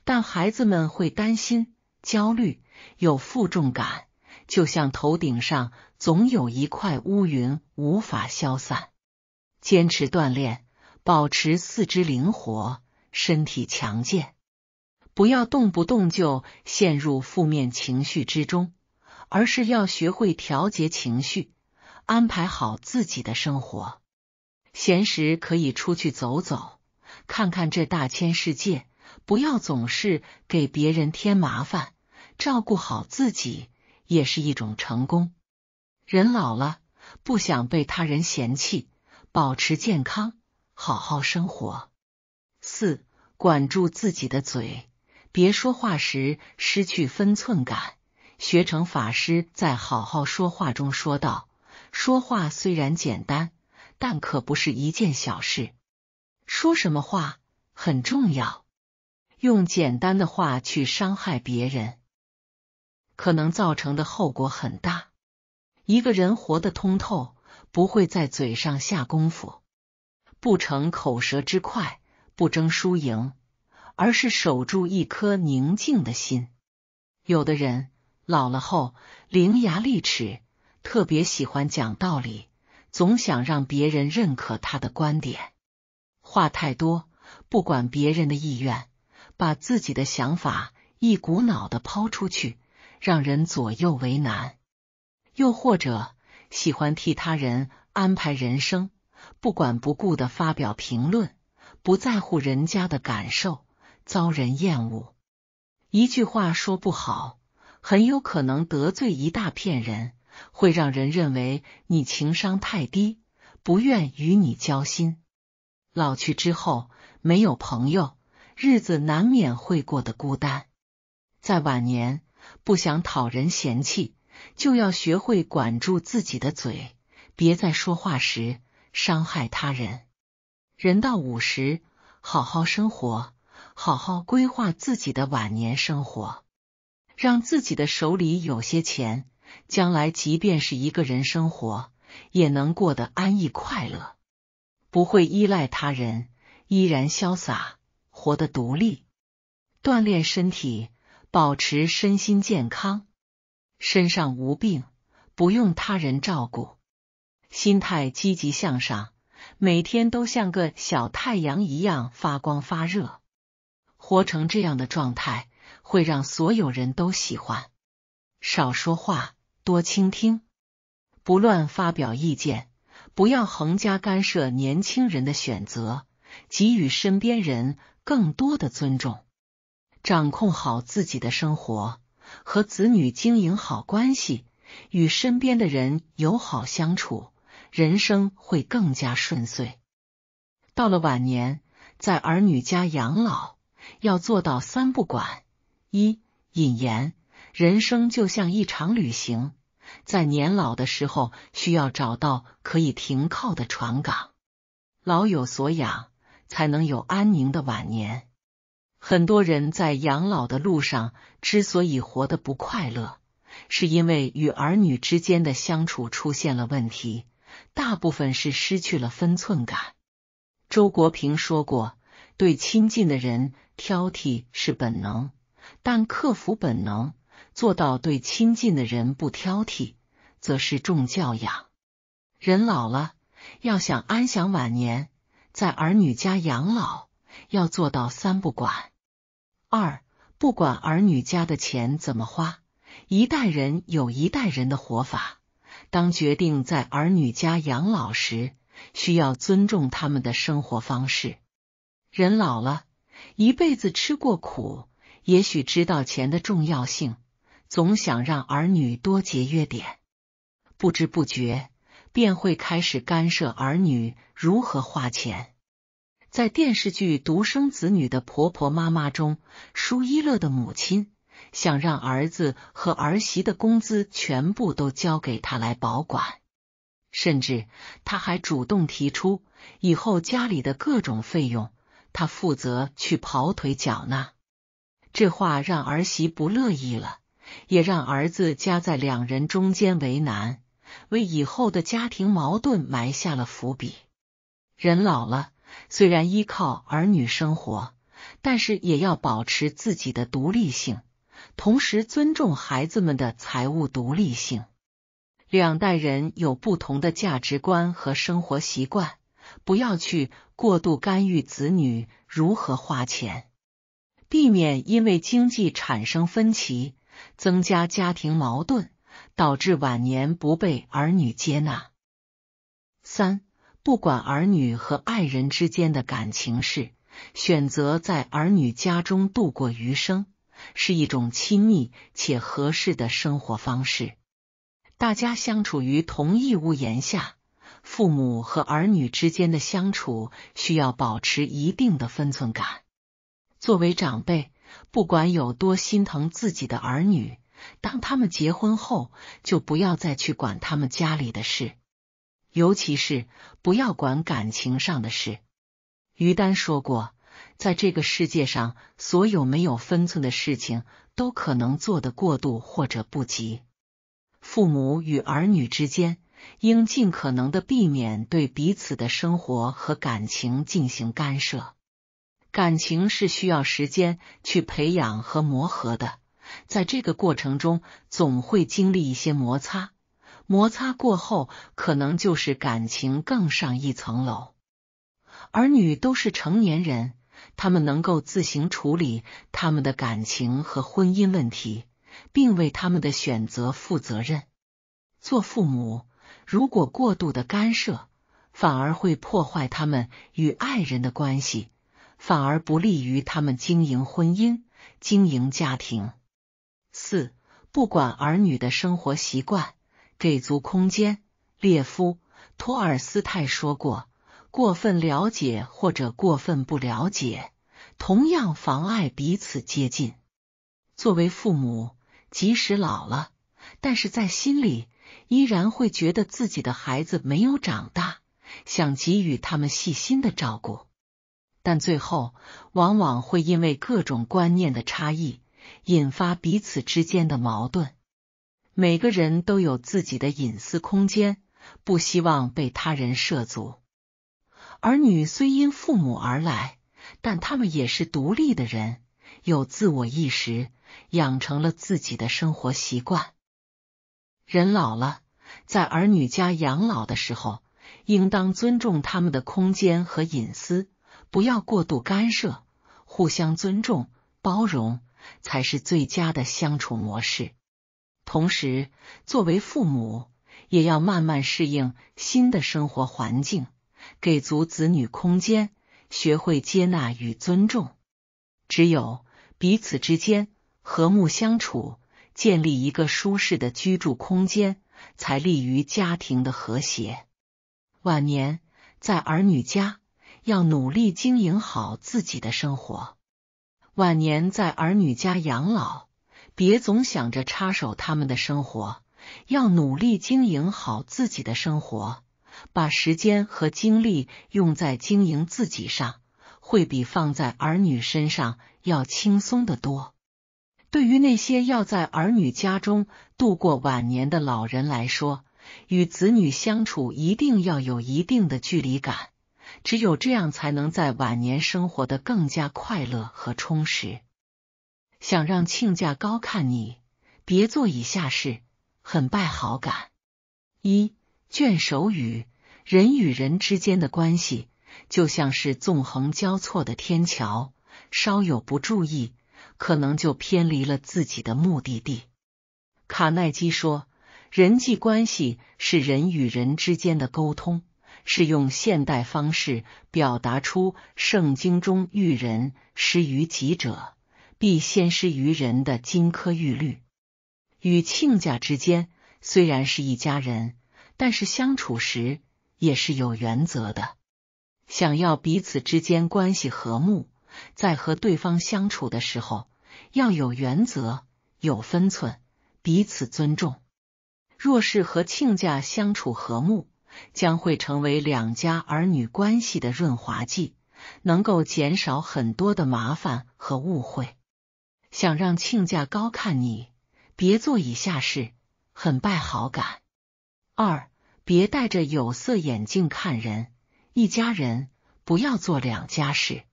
但孩子们会担心、焦虑，有负重感，就像头顶上总有一块乌云无法消散。坚持锻炼，保持四肢灵活，身体强健。不要动不动就陷入负面情绪之中，而是要学会调节情绪，安排好自己的生活。闲时可以出去走走，看看这大千世界。不要总是给别人添麻烦，照顾好自己也是一种成功。人老了，不想被他人嫌弃，保持健康，好好生活。四，管住自己的嘴。别说话时失去分寸感，学成法师在好好说话中说道：“说话虽然简单，但可不是一件小事。说什么话很重要，用简单的话去伤害别人，可能造成的后果很大。一个人活得通透，不会在嘴上下功夫，不逞口舌之快，不争输赢。”而是守住一颗宁静的心。有的人老了后，伶牙俐齿，特别喜欢讲道理，总想让别人认可他的观点，话太多，不管别人的意愿，把自己的想法一股脑的抛出去，让人左右为难。又或者喜欢替他人安排人生，不管不顾的发表评论，不在乎人家的感受。遭人厌恶，一句话说不好，很有可能得罪一大片人，会让人认为你情商太低，不愿与你交心。老去之后没有朋友，日子难免会过得孤单。在晚年不想讨人嫌弃，就要学会管住自己的嘴，别在说话时伤害他人。人到五十，好好生活。好好规划自己的晚年生活，让自己的手里有些钱，将来即便是一个人生活，也能过得安逸快乐，不会依赖他人，依然潇洒，活得独立。锻炼身体，保持身心健康，身上无病，不用他人照顾，心态积极向上，每天都像个小太阳一样发光发热。活成这样的状态会让所有人都喜欢。少说话，多倾听，不乱发表意见，不要横加干涉年轻人的选择，给予身边人更多的尊重。掌控好自己的生活，和子女经营好关系，与身边的人友好相处，人生会更加顺遂。到了晚年，在儿女家养老。要做到三不管：一、引言，人生就像一场旅行，在年老的时候需要找到可以停靠的船港，老有所养，才能有安宁的晚年。很多人在养老的路上之所以活得不快乐，是因为与儿女之间的相处出现了问题，大部分是失去了分寸感。周国平说过。对亲近的人挑剔是本能，但克服本能，做到对亲近的人不挑剔，则是重教养。人老了，要想安享晚年，在儿女家养老，要做到三不管：二不管儿女家的钱怎么花，一代人有一代人的活法。当决定在儿女家养老时，需要尊重他们的生活方式。人老了，一辈子吃过苦，也许知道钱的重要性，总想让儿女多节约点，不知不觉便会开始干涉儿女如何花钱。在电视剧《独生子女的婆婆妈妈》中，舒一乐的母亲想让儿子和儿媳的工资全部都交给他来保管，甚至他还主动提出，以后家里的各种费用。他负责去跑腿缴纳，这话让儿媳不乐意了，也让儿子夹在两人中间为难，为以后的家庭矛盾埋下了伏笔。人老了，虽然依靠儿女生活，但是也要保持自己的独立性，同时尊重孩子们的财务独立性。两代人有不同的价值观和生活习惯。不要去过度干预子女如何花钱，避免因为经济产生分歧，增加家庭矛盾，导致晚年不被儿女接纳。三，不管儿女和爱人之间的感情事，选择在儿女家中度过余生，是一种亲密且合适的生活方式。大家相处于同一屋檐下。父母和儿女之间的相处需要保持一定的分寸感。作为长辈，不管有多心疼自己的儿女，当他们结婚后，就不要再去管他们家里的事，尤其是不要管感情上的事。于丹说过，在这个世界上，所有没有分寸的事情都可能做的过度或者不及。父母与儿女之间。应尽可能的避免对彼此的生活和感情进行干涉。感情是需要时间去培养和磨合的，在这个过程中，总会经历一些摩擦。摩擦过后，可能就是感情更上一层楼。儿女都是成年人，他们能够自行处理他们的感情和婚姻问题，并为他们的选择负责任。做父母。如果过度的干涉，反而会破坏他们与爱人的关系，反而不利于他们经营婚姻、经营家庭。四，不管儿女的生活习惯，给足空间。列夫·托尔斯泰说过：“过分了解或者过分不了解，同样妨碍彼此接近。”作为父母，即使老了，但是在心里。依然会觉得自己的孩子没有长大，想给予他们细心的照顾，但最后往往会因为各种观念的差异引发彼此之间的矛盾。每个人都有自己的隐私空间，不希望被他人涉足。儿女虽因父母而来，但他们也是独立的人，有自我意识，养成了自己的生活习惯。人老了，在儿女家养老的时候，应当尊重他们的空间和隐私，不要过度干涉。互相尊重、包容，才是最佳的相处模式。同时，作为父母，也要慢慢适应新的生活环境，给足子女空间，学会接纳与尊重。只有彼此之间和睦相处。建立一个舒适的居住空间，才利于家庭的和谐。晚年在儿女家，要努力经营好自己的生活。晚年在儿女家养老，别总想着插手他们的生活，要努力经营好自己的生活，把时间和精力用在经营自己上，会比放在儿女身上要轻松的多。对于那些要在儿女家中度过晚年的老人来说，与子女相处一定要有一定的距离感，只有这样才能在晚年生活的更加快乐和充实。想让亲家高看你，别做以下事，很败好感。一、卷首语。人与人之间的关系就像是纵横交错的天桥，稍有不注意。可能就偏离了自己的目的地。卡耐基说：“人际关系是人与人之间的沟通，是用现代方式表达出《圣经》中‘欲人施于己者，必先施于人’的金科玉律。”与亲家之间虽然是一家人，但是相处时也是有原则的。想要彼此之间关系和睦，在和对方相处的时候。要有原则，有分寸，彼此尊重。若是和亲家相处和睦，将会成为两家儿女关系的润滑剂，能够减少很多的麻烦和误会。想让亲家高看你，别做以下事，很败好感。二，别戴着有色眼镜看人，一家人不要做两家事。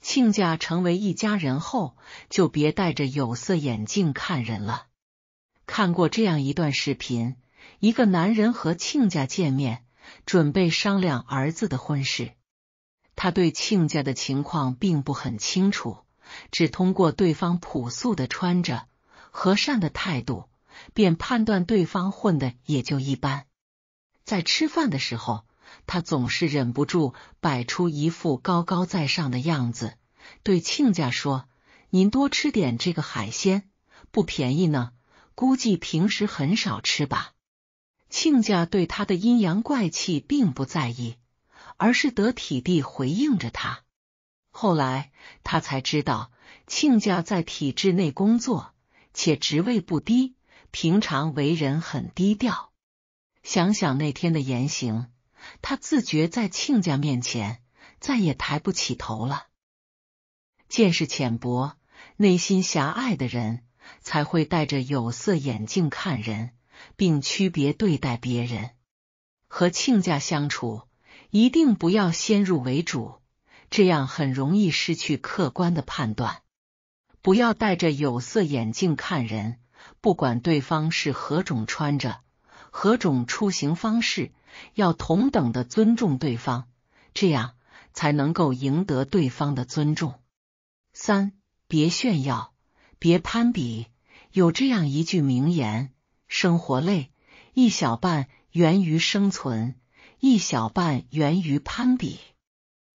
亲家成为一家人后，就别戴着有色眼镜看人了。看过这样一段视频：一个男人和亲家见面，准备商量儿子的婚事。他对亲家的情况并不很清楚，只通过对方朴素的穿着、和善的态度，便判断对方混的也就一般。在吃饭的时候。他总是忍不住摆出一副高高在上的样子，对亲家说：“您多吃点这个海鲜，不便宜呢，估计平时很少吃吧。”亲家对他的阴阳怪气并不在意，而是得体地回应着他。后来他才知道，亲家在体制内工作，且职位不低，平常为人很低调。想想那天的言行。他自觉在亲家面前再也抬不起头了。见识浅薄、内心狭隘的人才会戴着有色眼镜看人，并区别对待别人。和亲家相处，一定不要先入为主，这样很容易失去客观的判断。不要戴着有色眼镜看人，不管对方是何种穿着。何种出行方式要同等的尊重对方，这样才能够赢得对方的尊重。三，别炫耀，别攀比。有这样一句名言：“生活累，一小半源于生存，一小半源于攀比。”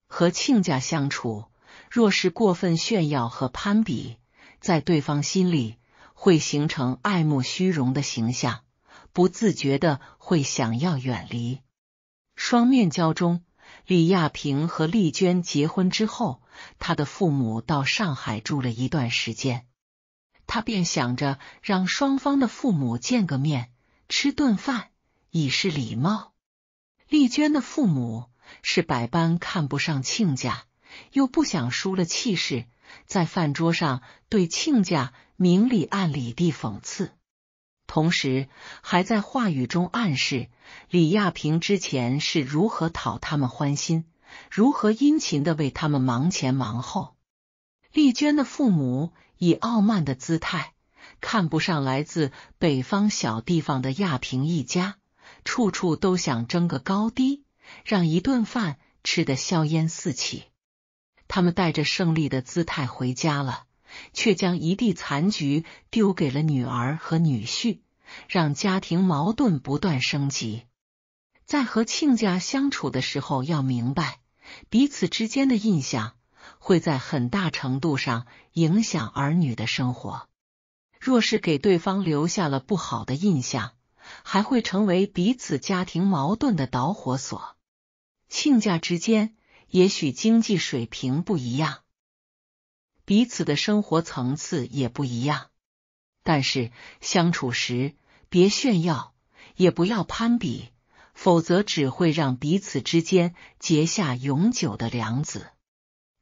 和亲家相处，若是过分炫耀和攀比，在对方心里会形成爱慕虚荣的形象。不自觉的会想要远离。双面胶中，李亚平和丽娟结婚之后，他的父母到上海住了一段时间，他便想着让双方的父母见个面，吃顿饭，以示礼貌。丽娟的父母是百般看不上亲家，又不想输了气势，在饭桌上对亲家明里暗里地讽刺。同时，还在话语中暗示李亚平之前是如何讨他们欢心，如何殷勤的为他们忙前忙后。丽娟的父母以傲慢的姿态看不上来自北方小地方的亚平一家，处处都想争个高低，让一顿饭吃得硝烟四起。他们带着胜利的姿态回家了。却将一地残局丢给了女儿和女婿，让家庭矛盾不断升级。在和亲家相处的时候，要明白彼此之间的印象会在很大程度上影响儿女的生活。若是给对方留下了不好的印象，还会成为彼此家庭矛盾的导火索。亲家之间，也许经济水平不一样。彼此的生活层次也不一样，但是相处时别炫耀，也不要攀比，否则只会让彼此之间结下永久的梁子。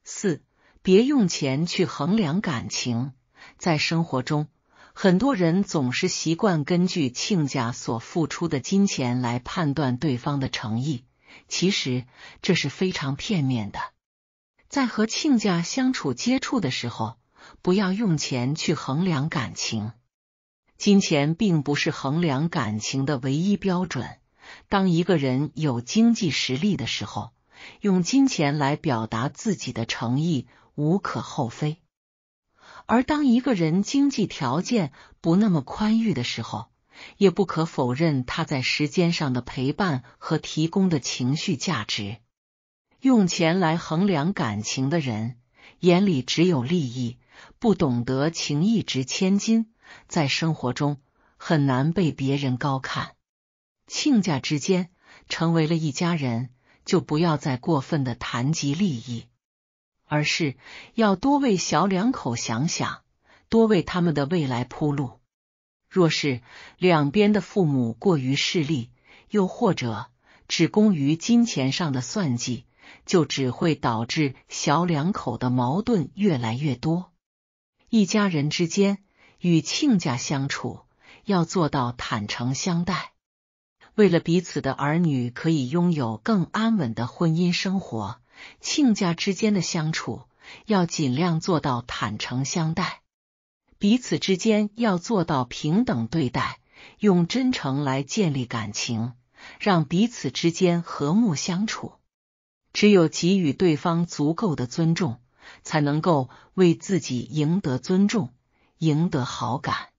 四，别用钱去衡量感情。在生活中，很多人总是习惯根据亲家所付出的金钱来判断对方的诚意，其实这是非常片面的。在和亲家相处接触的时候，不要用钱去衡量感情。金钱并不是衡量感情的唯一标准。当一个人有经济实力的时候，用金钱来表达自己的诚意无可厚非。而当一个人经济条件不那么宽裕的时候，也不可否认他在时间上的陪伴和提供的情绪价值。用钱来衡量感情的人，眼里只有利益，不懂得情义值千金，在生活中很难被别人高看。亲家之间成为了一家人，就不要再过分的谈及利益，而是要多为小两口想想，多为他们的未来铺路。若是两边的父母过于势利，又或者只攻于金钱上的算计。就只会导致小两口的矛盾越来越多。一家人之间与亲家相处要做到坦诚相待，为了彼此的儿女可以拥有更安稳的婚姻生活，亲家之间的相处要尽量做到坦诚相待，彼此之间要做到平等对待，用真诚来建立感情，让彼此之间和睦相处。只有给予对方足够的尊重，才能够为自己赢得尊重，赢得好感。